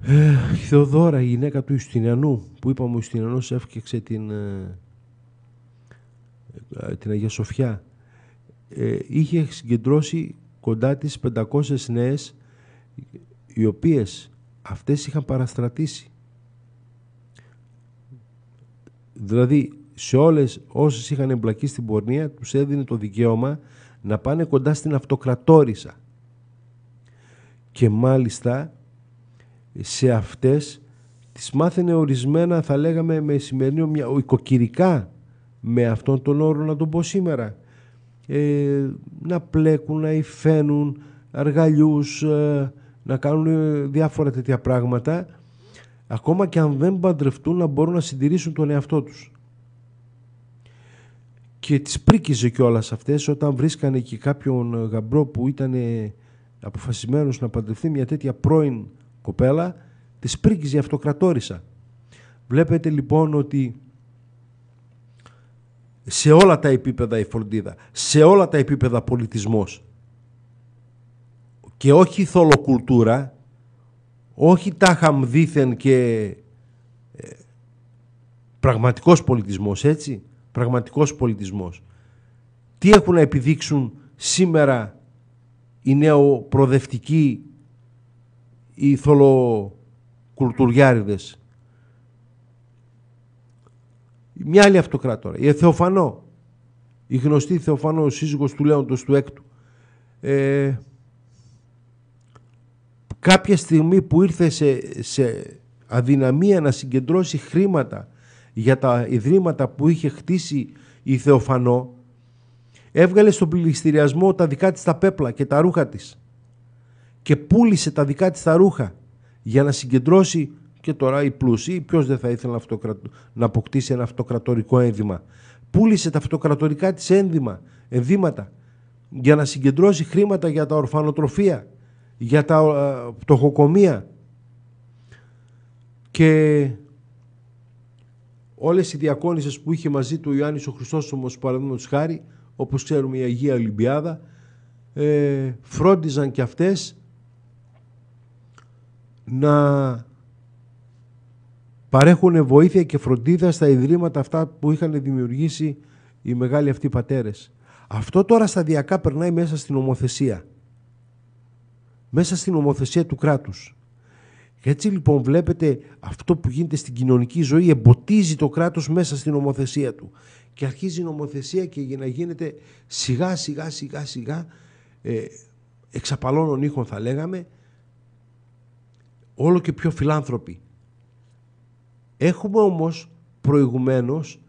Ε, η Θεοδώρα, η γυναίκα του Ιστινιανού, που είπαμε ο Ιστινιανός έφτιαξε την, ε, ε, την Αγία Σοφιά, ε, είχε συγκεντρώσει κοντά της 500 νέες οι οποίες αυτές είχαν παραστρατήσει. Δηλαδή σε όλες όσες είχαν εμπλακεί στην πορνεία τους έδινε το δικαίωμα να πάνε κοντά στην αυτοκρατόρισα. Και μάλιστα σε αυτές τις μάθαινε ορισμένα θα λέγαμε με σημερινό οικοκυρικά με αυτόν τον όρο να τον πω σήμερα ε, να πλέκουν, να υφαίνουν αργαλιούς ε, να κάνουν ε, διάφορα τέτοια πράγματα ακόμα και αν δεν παντρευτούν να μπορούν να συντηρήσουν τον εαυτό τους και τις πρίκιζε όλα αυτές όταν βρίσκανε και κάποιον γαμπρό που ήταν ε, αποφασισμένος να παντρευτεί μια τέτοια πρώην κοπέλα τις πρίκιζε αυτοκρατόρισα βλέπετε λοιπόν ότι σε όλα τα επίπεδα η φροντίδα, σε όλα τα επίπεδα πολιτισμός. Και όχι θολοκουλτούρα, όχι τα δίθεν και ε, πραγματικός πολιτισμός, έτσι, πραγματικός πολιτισμός. Τι έχουν να επιδείξουν σήμερα οι νεοπροδευτικοί, οι θολοκουλτουριάριδες μια άλλη αυτοκράτορα, η Θεοφανό, η γνωστή Θεοφανό, ο σύζυγος του Λέοντος του Έκτου. Ε, κάποια στιγμή που ήρθε σε, αδυναμία να συγκεντρώσει χρήματα για τα ιδρύματα που είχε χτίσει η Θεοφανό, έβγαλε στον πληστηριασμό τα δικά της τα πέπλα και τα ρούχα της και πούλησε τα δικά της τα ρούχα για να συγκεντρώσει και τώρα οι πλούσιοι, ποιος δεν θα ήθελε να αποκτήσει ένα αυτοκρατορικό ένδυμα. Πούλησε τα αυτοκρατορικά της ένδυμα, ενδύματα για να συγκεντρώσει χρήματα για τα ορφανοτροφία, για τα ε, πτωχοκομεία. Και όλες οι διακόνησες που είχε μαζί του ο Ιωάννης ο όμω παραδείγματος χάρη, όπως ξέρουμε η Αγία Ολυμπιάδα, ε, φρόντιζαν και αυτές να παρέχουν βοήθεια και φροντίδα στα ιδρύματα αυτά που είχαν δημιουργήσει οι μεγάλοι αυτοί πατέρες. Αυτό τώρα σταδιακά περνάει μέσα στην ομοθεσία. Μέσα στην ομοθεσία του κράτους. Και έτσι λοιπόν βλέπετε αυτό που γίνεται στην κοινωνική ζωή εμποτίζει το κράτος μέσα στην ομοθεσία του. Και αρχίζει η νομοθεσία και να γίνεται σιγά σιγά σιγά σιγά ε, εξαπαλώνων ήχων θα λέγαμε όλο και πιο φιλάνθρωποι. Έχουμε όμως προηγουμένως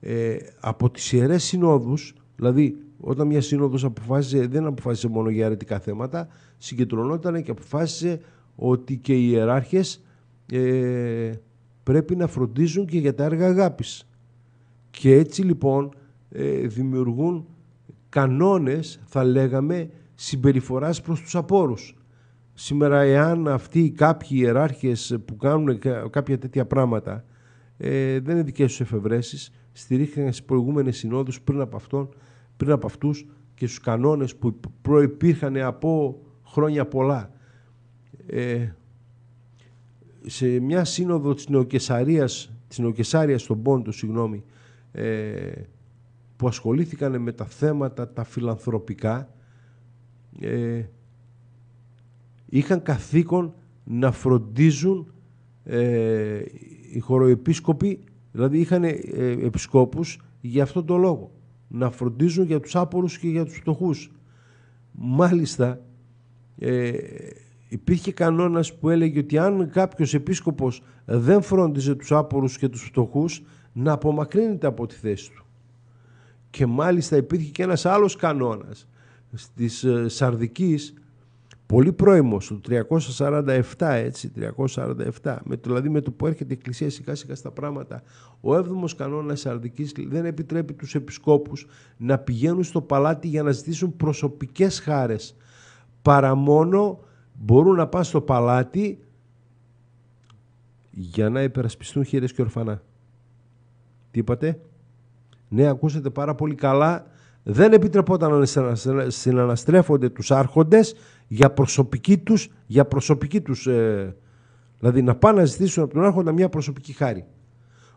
ε, από τις Ιερές Συνόδους, δηλαδή όταν μια σύνοδος αποφάσισε, δεν αποφάσισε μόνο για αρετικά θέματα, συγκεντρωνόταν και αποφάσισε ότι και οι ιεράρχες ε, πρέπει να φροντίζουν και για τα έργα αγάπης. Και έτσι λοιπόν ε, δημιουργούν κανόνες, θα λέγαμε, συμπεριφοράς προς τους απόρους. Σήμερα εάν αυτοί οι κάποιοι ιεράρχες που κάνουν κάποια τέτοια πράγματα ε, δεν είναι δικές τους εφευρέσεις, στηρίχθηκαν στις προηγούμενες συνόδους πριν από, αυτόν, πριν από αυτούς και στους κανόνες που προϋπήρχαν από χρόνια πολλά. Ε, σε μια σύνοδο της Νεοκεσαρίας, της Νεοκεσάριας στον Πόντο, συγγνώμη, ε, που ασχολήθηκαν με τα θέματα τα φιλανθρωπικά, ε, είχαν καθήκον να φροντίζουν ε, οι χωροεπίσκοποι, δηλαδή είχαν ε, επισκόπους για αυτόν τον λόγο, να φροντίζουν για τους άπορους και για τους φτωχούς. Μάλιστα ε, υπήρχε κανόνας που έλεγε ότι αν κάποιος επίσκοπος δεν φρόντιζε τους άπορους και τους φτωχούς, να απομακρύνεται από τη θέση του. Και μάλιστα υπήρχε και ένας άλλος κανόνας της ε, Σαρδικής πολύ πρώιμο, του 347, έτσι, 347, με, δηλαδή με το που έρχεται η Εκκλησία σιγά σιγά στα πράγματα, ο έβδομος κανόνας αρδικής δεν επιτρέπει τους επισκόπους να πηγαίνουν στο παλάτι για να ζητήσουν προσωπικές χάρες, παρά μόνο μπορούν να πά στο παλάτι για να υπερασπιστούν χείρες και ορφανά. Τι είπατε? Ναι, ακούσατε πάρα πολύ καλά δεν επιτρεπόταν να συναναστρέφονται τους άρχοντες για προσωπική τους, για προσωπική τους ε, δηλαδή να πάνε να ζητήσουν από τον άρχοντα μια προσωπική χάρη.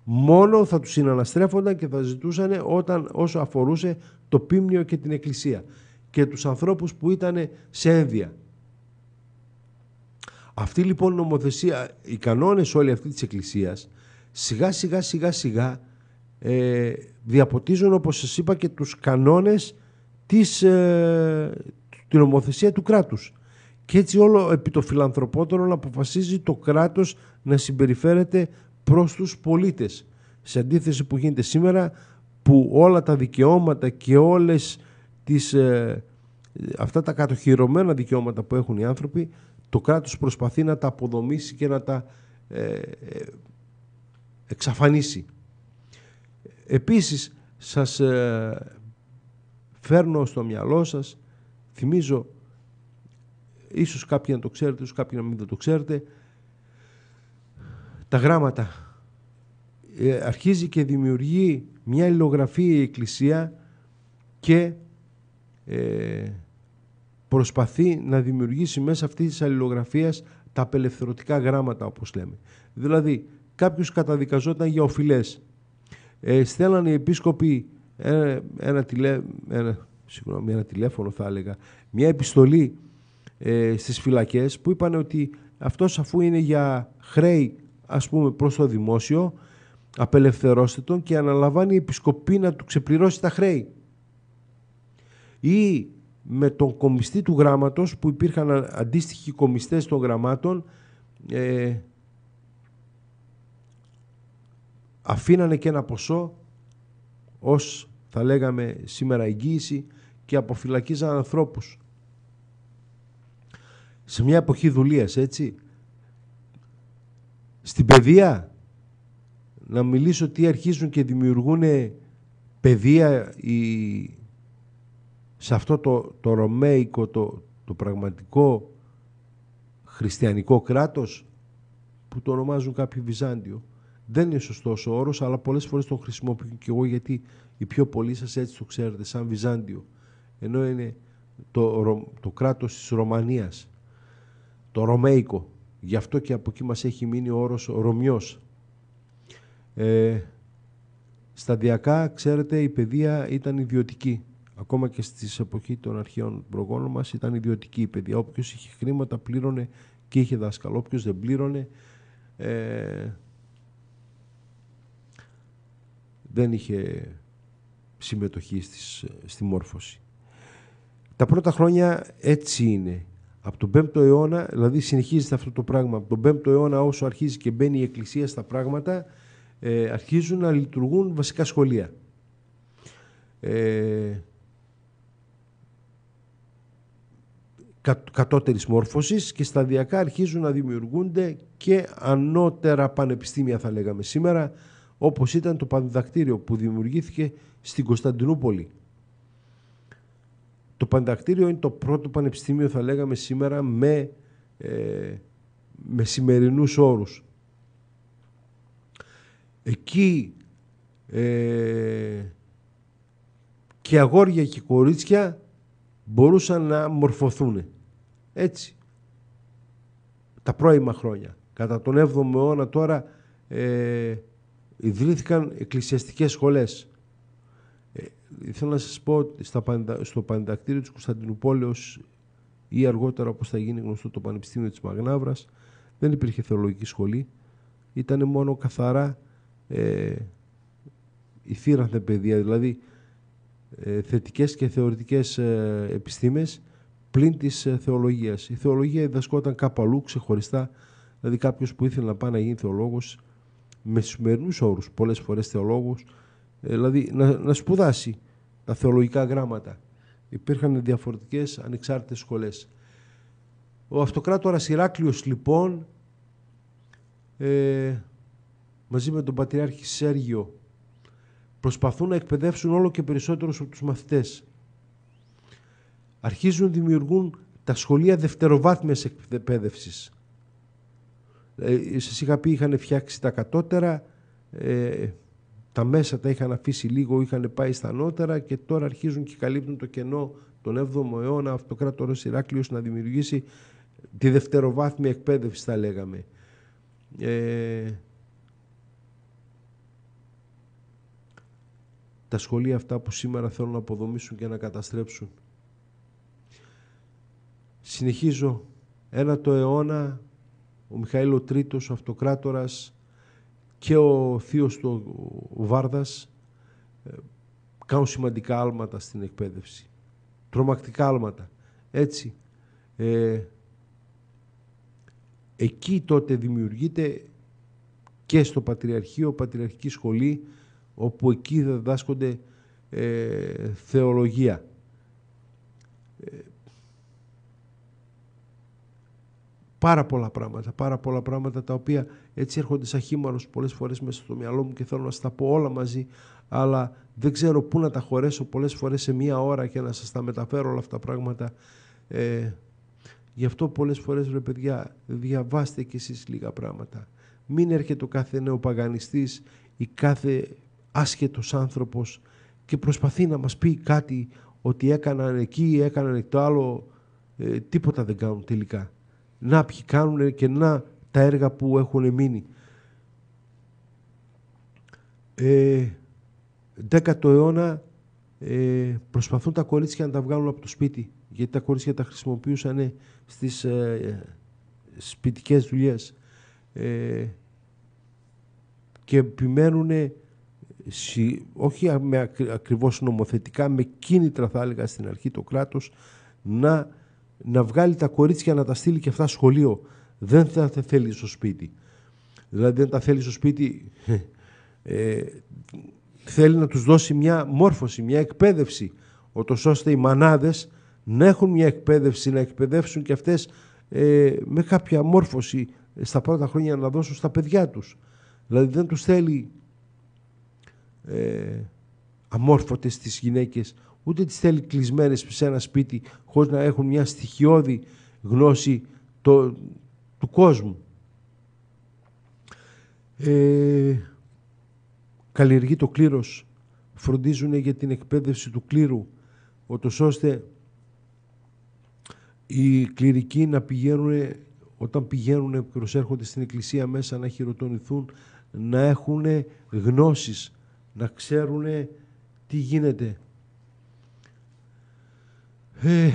Μόνο θα τους συναναστρέφονταν και θα ζητούσαν όταν, όσο αφορούσε το πίμνιο και την εκκλησία και τους ανθρώπους που ήταν σε ένδια. Αυτή λοιπόν νομοθεσία, οι κανόνες όλη αυτή της εκκλησίας σιγά σιγά σιγά σιγά ε, διαποτίζουν όπως σας είπα και τους κανόνες της, ε, την ομοθεσία του κράτους. Και έτσι όλο επί το φιλανθρωπότερο αποφασίζει το κράτος να συμπεριφέρεται προς τους πολίτες. Σε αντίθεση που γίνεται σήμερα που όλα τα δικαιώματα και όλες τις, ε, αυτά τα κατοχυρωμένα δικαιώματα που έχουν οι άνθρωποι το κράτος προσπαθεί να τα αποδομήσει και να τα ε, ε, εξαφανίσει. Επίσης, σας ε, φέρνω στο μυαλό σας, θυμίζω, ίσως κάποιοι να το ξέρετε, ίσως κάποιοι να μην το ξέρετε, τα γράμματα. Ε, αρχίζει και δημιουργεί μια αλληλογραφία η Εκκλησία και ε, προσπαθεί να δημιουργήσει μέσα αυτής της αλληλογραφίας τα απελευθερωτικά γράμματα όπως λέμε. Δηλαδή κάποιος καταδικαζόταν για οφειλές ε, οι επίσκοποι ε, ένα, τηλε, ένα τηλέφωνο θα έλεγα, μια επιστολή ε, στις φυλακές που είπαν ότι αυτός αφού είναι για χρέη ας πούμε προς το δημόσιο απελευθερώστε τον και αναλαμβάνει η επισκοπή να του ξεπληρώσει τα χρέη. Ή με τον κομιστή του γράμματος που υπήρχαν αντίστοιχοι κομιστές των γραμμάτων ε, αφήνανε και ένα ποσό ως θα λέγαμε σήμερα εγγύηση και αποφυλακίζαν ανθρώπους. Σε μια εποχή δουλείας, έτσι. Στην παιδεία, να μιλήσω τι αρχίζουν και δημιουργούν παιδεία η... σε αυτό το, το ρωμαϊκό, το, το πραγματικό χριστιανικό κράτος που το ονομάζουν κάποιοι Βυζάντιο. Δεν είναι σωστός ο όρος, αλλά πολλές φορές τον χρησιμοποιώ και εγώ γιατί οι πιο πολλοί σας έτσι το ξέρετε, σαν Βυζάντιο. Ενώ είναι το, το κράτος της Ρωμανίας, το Ρωμαϊκό. Γι' αυτό και από εκεί μας έχει μείνει ο όρος Ρωμιός. Ε, σταδιακά, ξέρετε, η παιδεία ήταν ιδιωτική. Ακόμα και στις εποχή των αρχαίων προγόνων μας ήταν ιδιωτική η παιδεία. Όποιος είχε χρήματα πλήρωνε και είχε δάσκαλο. Όποιος δεν πλήρωνε ε, δεν είχε συμμετοχή στις, στη μόρφωση. Τα πρώτα χρόνια έτσι είναι. Από τον 5ο αιώνα, δηλαδή συνεχίζεται αυτό το πράγμα, από τον 5ο αιώνα όσο αρχίζει και μπαίνει η Εκκλησία στα πράγματα, ε, αρχίζουν να λειτουργούν βασικά σχολεία. Ε, κα, κατώτερης μόρφωσης και σταδιακά αρχίζουν να δημιουργούνται και ανώτερα πανεπιστήμια θα λέγαμε σήμερα, όπως ήταν το πανδακτήριο που δημιουργήθηκε στην Κωνσταντινούπολη. Το πανδακτήριο είναι το πρώτο πανεπιστήμιο, θα λέγαμε σήμερα, με, ε, με σημερινούς όρους. Εκεί ε, και αγόρια και κορίτσια μπορούσαν να μορφωθούν. Έτσι. Τα πρώιμα χρόνια. Κατά τον 7ο αιώνα τώρα ε, ιδρύθηκαν εκκλησιαστικές σχολές. Ε, θέλω να σας πω ότι στο Πανετακτήριο της Κωνσταντινούπολης ή αργότερα όπως θα γίνει γνωστό το Πανεπιστήμιο της Μαγνάβρας δεν υπήρχε θεολογική σχολή. Ήταν μόνο καθαρά ε, η παιδεία, δηλαδή ε, θετικές και θεωρητικές ε, επιστήμες πλην της ε, θεολογίας. Η θεολογία διδασκόταν κάπου αλλού ξεχωριστά, δηλαδή κάποιος που ήθελε να πάει να γίνει θεολόγος με σημερινούς όρους, πολλές φορές θεολόγου, ε, δηλαδή να, να σπουδάσει τα θεολογικά γράμματα. Υπήρχαν διαφορετικές ανεξάρτητες σχολές. Ο Αυτοκράτορας Ηράκλειος λοιπόν ε, μαζί με τον Πατριάρχη Σέργιο προσπαθούν να εκπαιδεύσουν όλο και περισσότερους από τους μαθητές. Αρχίζουν να δημιουργούν τα σχολεία δευτεροβάθμιας εκπαίδευσης. Ε, σας είχα πει, είχαν φτιάξει τα κατώτερα, ε, τα μέσα τα είχαν αφήσει λίγο, είχαν πάει στα ανώτερα και τώρα αρχίζουν και καλύπτουν το κενό τον 7ο αιώνα αυτοκράτορος Ηράκλειος να δημιουργήσει τη δευτεροβάθμια εκπαίδευση θα λέγαμε. Ε, τα σχολεία αυτά που σήμερα θέλουν να αποδομήσουν και να καταστρέψουν. Συνεχίζω. Ένα το αιώνα ο Μιχαήλ Τρίτος, ο Αυτοκράτορας και ο θείος του ο Βάρδας ε, κάνουν σημαντικά άλματα στην εκπαίδευση. Τρομακτικά άλματα. Έτσι. Ε, εκεί τότε δημιουργείται και στο Πατριαρχείο, Πατριαρχική Σχολή, όπου εκεί διδάσκονται ε, θεολογία. πάρα πολλά πράγματα, πάρα πολλά πράγματα τα οποία έτσι έρχονται σαν χήμαρος πολλές φορές μέσα στο μυαλό μου και θέλω να σας τα πω όλα μαζί, αλλά δεν ξέρω πού να τα χωρέσω πολλές φορές σε μία ώρα και να σας τα μεταφέρω όλα αυτά τα πράγματα. Ε, γι' αυτό πολλές φορές, ρε παιδιά, διαβάστε κι εσείς λίγα πράγματα. Μην έρχεται ο κάθε νέο παγανιστής ή κάθε άσχετος άνθρωπος και προσπαθεί να μας πει κάτι ότι έκαναν εκεί, έκαναν το άλλο, ε, τίποτα δεν κάνουν τελικά να ποιοι κάνουν και να τα έργα που έχουν μείνει. Ε, 10ο αιώνα ε, προσπαθούν τα κορίτσια να τα βγάλουν από το σπίτι γιατί τα κορίτσια τα χρησιμοποιούσαν στις ε, σπιτικές δουλειές ε, και επιμένουν όχι με ακριβώς νομοθετικά, με κίνητρα θα έλεγα στην αρχή το κράτος να να βγάλει τα κορίτσια να τα στείλει και αυτά σχολείο. Δεν θα τα θέλει στο σπίτι. Δηλαδή, δεν τα θέλει στο σπίτι, ε, θέλει να τους δώσει μια μόρφωση, μια εκπαίδευση, ώστε οι μανάδες να έχουν μια εκπαίδευση, να εκπαιδεύσουν και αυτές ε, με κάποια μόρφωση στα πρώτα χρόνια να δώσουν στα παιδιά τους. Δηλαδή δεν τους θέλει ε, αμόρφωτες τις γυναίκες ούτε τις θέλει κλεισμένες σε ένα σπίτι χωρίς να έχουν μια στοιχειώδη γνώση το, του κόσμου. Ε, καλλιεργεί το κλήρος, φροντίζουν για την εκπαίδευση του κλήρου, ότως ώστε οι κληρικοί να πηγαίνουν, όταν πηγαίνουν, προσέρχονται στην εκκλησία μέσα να χειροτονηθούν, να έχουν γνώσεις, να ξέρουν τι γίνεται. Ε,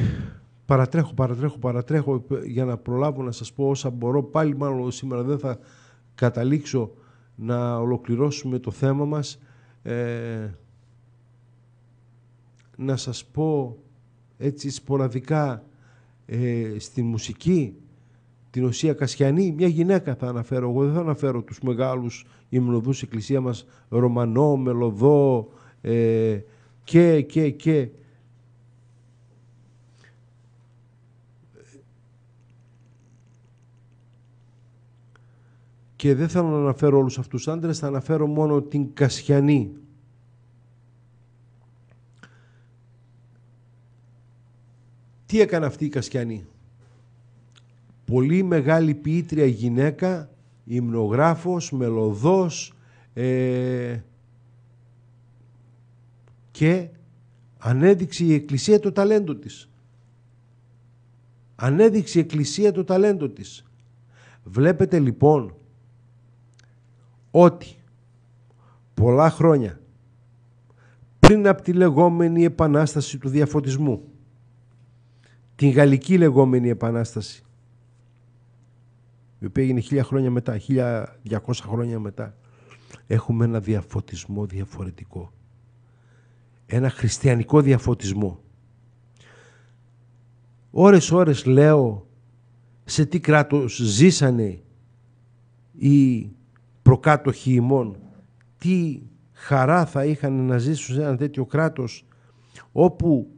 παρατρέχω, παρατρέχω, παρατρέχω για να προλάβω να σας πω όσα μπορώ. Πάλι μάλλον σήμερα δεν θα καταλήξω να ολοκληρώσουμε το θέμα μας. Ε, να σας πω έτσι σποραδικά ε, στη μουσική την Οσία Κασιανή, μια γυναίκα θα αναφέρω, εγώ δεν θα αναφέρω τους μεγάλους υμνοδούς εκκλησία μας, Ρωμανό, Μελωδό ε, και, και, και και δεν θέλω να αναφέρω όλους αυτούς τους άντρες, θα αναφέρω μόνο την Κασιανή. Τι έκανε αυτή η Κασιανή. Πολύ μεγάλη ποιήτρια γυναίκα, υμνογράφος, μελωδός ε, και ανέδειξε η Εκκλησία το ταλέντο της. Ανέδειξε η Εκκλησία το ταλέντο της. Βλέπετε λοιπόν ότι πολλά χρόνια πριν από τη λεγόμενη επανάσταση του διαφωτισμού, την γαλλική λεγόμενη επανάσταση, η οποία έγινε χίλια χρόνια μετά, 1200 χρόνια μετά, έχουμε ένα διαφωτισμό διαφορετικό. Ένα χριστιανικό διαφωτισμό. Ώρες ώρες λέω σε τι κράτος ζήσανε οι προκάτοχοι ημών τι χαρά θα είχαν να ζήσουν σε ένα τέτοιο κράτος όπου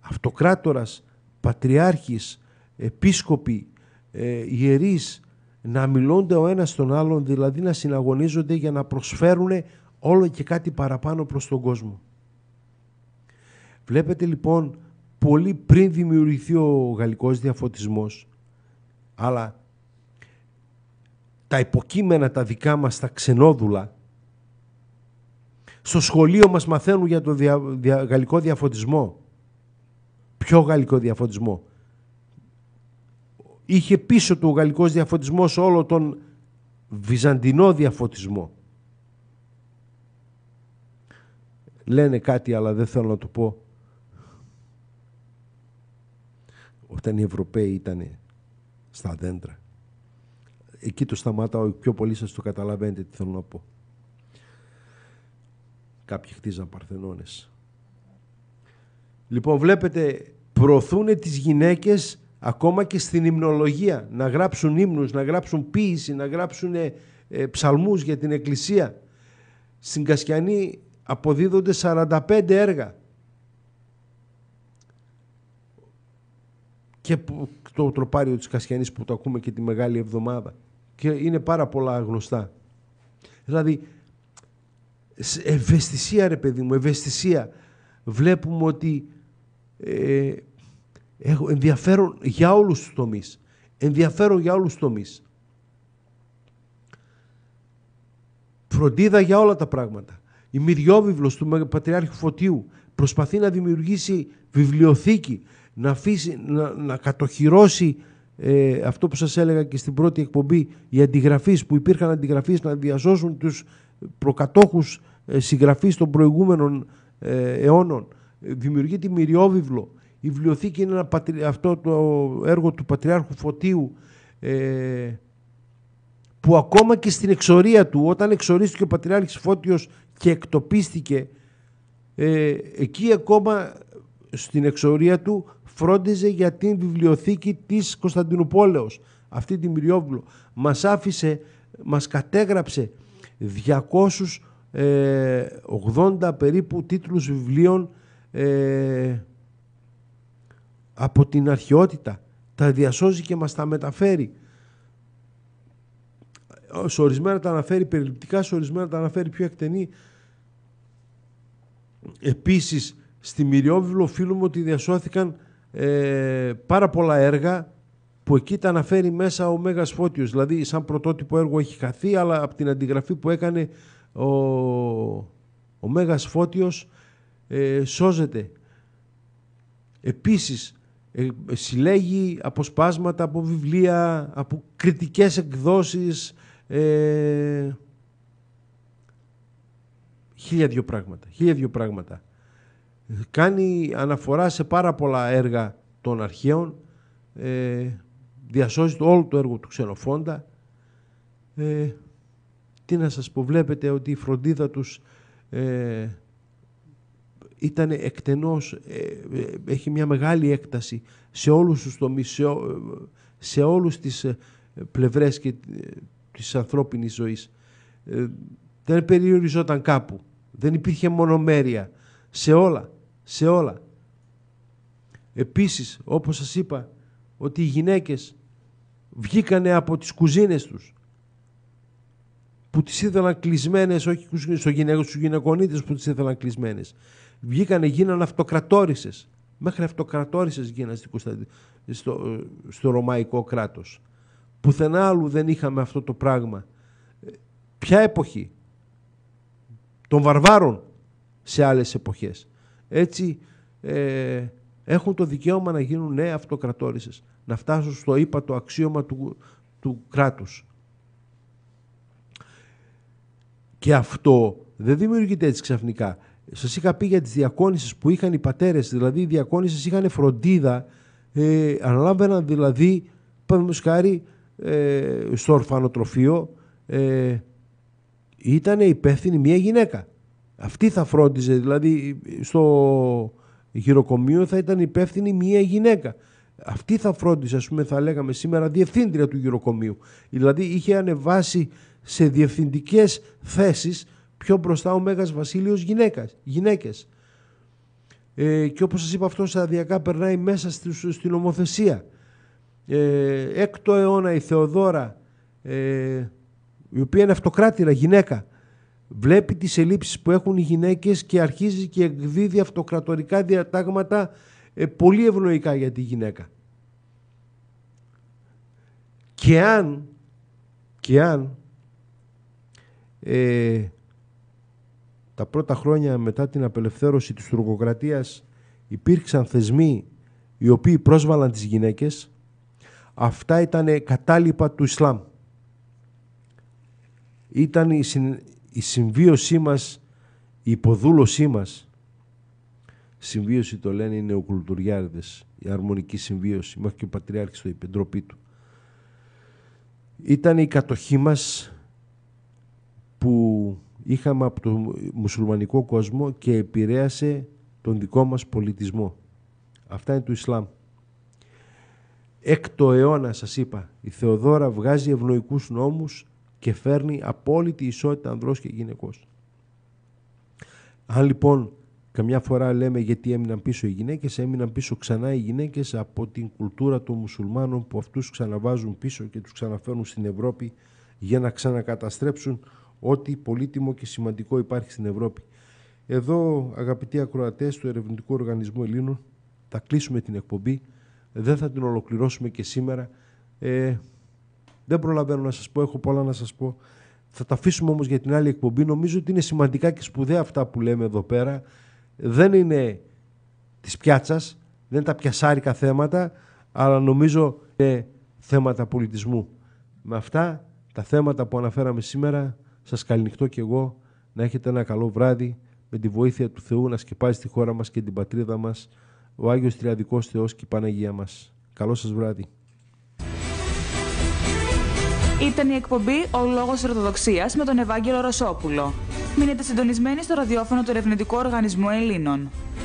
αυτοκράτορας, πατριάρχης, επίσκοποι, ε, ιερείς να μιλούνται ο ένας τον άλλον, δηλαδή να συναγωνίζονται για να προσφέρουν όλο και κάτι παραπάνω προς τον κόσμο. Βλέπετε λοιπόν πολύ πριν δημιουργηθεί ο γαλλικός διαφωτισμός, αλλά τα υποκείμενα τα δικά μας, τα ξενόδουλα. Στο σχολείο μας μαθαίνουν για το γαλλικό διαφωτισμό. Ποιο γαλλικό διαφωτισμό. Είχε πίσω του ο γαλλικός διαφωτισμός όλο τον βυζαντινό διαφωτισμό. Λένε κάτι αλλά δεν θέλω να το πω. Όταν οι Ευρωπαίοι ήταν στα δέντρα εκεί το σταματάω πιο πολύ σας το καταλαβαίνετε τι θέλω να πω. Κάποιοι χτίζαν παρθενώνες. Λοιπόν, βλέπετε, προωθούν τις γυναίκες ακόμα και στην υμνολογία, να γράψουν ύμνους, να γράψουν ποίηση, να γράψουν ε, ψαλμούς για την εκκλησία. Στην Κασιανή αποδίδονται 45 έργα. Και το τροπάριο της Κασιανής που το ακούμε και τη Μεγάλη Εβδομάδα και είναι πάρα πολλά γνωστά. Δηλαδή, ευαισθησία ρε παιδί μου, ευαισθησία. Βλέπουμε ότι ε, έχω ενδιαφέρον για όλους τους τομείς. Ενδιαφέρον για όλους τους τομείς. Φροντίδα για όλα τα πράγματα. Η Μυριόβιβλος του Πατριάρχη Φωτίου προσπαθεί να δημιουργήσει βιβλιοθήκη, να, αφήσει, να, να κατοχυρώσει ε, αυτό που σας έλεγα και στην πρώτη εκπομπή, οι αντιγραφείς που υπήρχαν αντιγραφείς να διασώσουν τους προκατόχους ε, συγγραφείς των προηγούμενων ε, αιώνων. Δημιουργείται μυριόβιβλο. Η βιβλιοθήκη είναι αυτό το έργο του Πατριάρχου Φωτίου που ακόμα και στην εξορία του, όταν εξορίστηκε ο Πατριάρχης Φώτιος και εκτοπίστηκε, ε, εκεί ακόμα στην εξορία του φρόντιζε για την βιβλιοθήκη της Κωνσταντινούπολεως, αυτή τη Μυριόβουλο. Μας άφησε, μας κατέγραψε 280 ε, περίπου τίτλους βιβλίων ε, από την αρχαιότητα. Τα διασώζει και μας τα μεταφέρει. Σε ορισμένα τα αναφέρει περιληπτικά, σε ορισμένα τα αναφέρει πιο εκτενή. Επίσης, στη Μυριόβιλο οφείλουμε ότι διασώθηκαν ε, πάρα πολλά έργα που εκεί τα αναφέρει μέσα ο Μέγας Φώτιος. Δηλαδή σαν πρωτότυπο έργο έχει χαθεί, αλλά από την αντιγραφή που έκανε ο, ο Μέγας Φώτιος ε, σώζεται. Επίσης ε, συλλέγει αποσπάσματα από βιβλία, από κριτικές εκδόσεις, ε, χίλια δύο πράγματα, χίλια δύο πράγματα κάνει αναφορά σε πάρα πολλά έργα των αρχαίων, ε, διασώζει το όλο το έργο του Ξενοφόντα. Ε, τι να σας πω, βλέπετε ότι η φροντίδα τους ε, ήταν εκτενώς, ε, ε, έχει μια μεγάλη έκταση σε όλους τους τομείς, σε, σε όλους τις ε, πλευρές και της ανθρώπινης ζωής. Δεν περιοριζόταν κάπου, δεν υπήρχε μονομέρεια σε όλα σε όλα. Επίσης, όπως σας είπα, ότι οι γυναίκες βγήκανε από τις κουζίνες τους που τις ήθελαν κλεισμένες, όχι στο γυναίκο, στους γυναικονίτες που τις ήθελαν κλεισμένες. Βγήκανε, γίνανε αυτοκρατόρισες. Μέχρι αυτοκρατόρισες γίνανε στο, στο ρωμαϊκό κράτος. Πουθενά άλλου δεν είχαμε αυτό το πράγμα. Ε, ποια εποχή. Των βαρβάρων σε άλλες εποχές έτσι ε, έχουν το δικαίωμα να γίνουν νέα αυτοκρατόρισες, να φτάσουν στο το αξίωμα του, του κράτους. Και αυτό δεν δημιουργείται έτσι ξαφνικά. Σας είχα πει για τις διακόνησες που είχαν οι πατέρες, δηλαδή οι διακόνησει είχαν φροντίδα, ε, αναλάμβαναν δηλαδή, παραδείγματος χάρη, ε, στο ορφανοτροφείο ε, ήταν υπεύθυνη μια γυναίκα. Αυτή θα φρόντιζε, δηλαδή στο γυροκομείο θα ήταν υπεύθυνη μία γυναίκα. Αυτή θα φρόντιζε, ας πούμε θα λέγαμε σήμερα, διευθύντρια του γυροκομείου. Δηλαδή είχε ανεβάσει σε διευθυντικές θέσεις πιο μπροστά ο Μέγας Βασίλειος γυναίκας, γυναίκες. Ε, και όπως σας είπα αυτό σταδιακά περνάει μέσα στην ομοθεσία. Ε, έκτο αιώνα η Θεοδόρα, ε, η οποία είναι αυτοκράτηρα γυναίκα, βλέπει τις ελλείψεις που έχουν οι γυναίκες και αρχίζει και εκδίδει αυτοκρατορικά διατάγματα ε, πολύ ευνοϊκά για τη γυναίκα. Και αν, και αν ε, τα πρώτα χρόνια μετά την απελευθέρωση της τουρκοκρατίας υπήρξαν θεσμοί οι οποίοι πρόσβαλαν τις γυναίκες, αυτά ήταν κατάλοιπα του Ισλάμ. Ήταν η συμβίωσή μας, η υποδούλωσή μας, συμβίωση το λένε οι νεοκουλτουριάριδες, η αρμονική συμβίωση, μέχρι και ο Πατριάρχης το είπε, του. Ήταν η κατοχή μας που είχαμε από το μουσουλμανικό κόσμο και επηρέασε τον δικό μας πολιτισμό. Αυτά είναι του Ισλάμ. Έκτο αιώνα σας είπα, η Θεοδόρα βγάζει ευνοϊκούς νόμους και φέρνει απόλυτη ισότητα ανδρός και γυναικός. Αν λοιπόν καμιά φορά λέμε γιατί έμειναν πίσω οι γυναίκες, έμειναν πίσω ξανά οι γυναίκες από την κουλτούρα των μουσουλμάνων που αυτούς ξαναβάζουν πίσω και τους ξαναφέρνουν στην Ευρώπη για να ξανακαταστρέψουν ό,τι πολύτιμο και σημαντικό υπάρχει στην Ευρώπη. Εδώ, αγαπητοί ακροατές του Ερευνητικού Οργανισμού Ελλήνων, θα κλείσουμε την εκπομπή. Δεν θα την ολοκληρώσουμε και σήμερα. Ε, δεν προλαβαίνω να σας πω, έχω πολλά να σας πω. Θα τα αφήσουμε όμως για την άλλη εκπομπή. Νομίζω ότι είναι σημαντικά και σπουδαία αυτά που λέμε εδώ πέρα. Δεν είναι της πιάτσας, δεν είναι τα πιασάρικα θέματα, αλλά νομίζω είναι θέματα πολιτισμού. Με αυτά τα θέματα που αναφέραμε σήμερα, Σας καληνυχτώ και εγώ να έχετε ένα καλό βράδυ με τη βοήθεια του Θεού να σκεπάζει τη χώρα μας και την πατρίδα μας ο Άγιος Τριαδικός Θεός και η Παναγία μας. Καλό σας βράδυ. Ήταν η εκπομπή «Ο Λόγος Ορθοδοξίας» με τον Ευάγγελο Ρωσόπουλο. Μείνετε συντονισμένοι στο ραδιόφωνο του Ερευνητικού Οργανισμού Ελλήνων.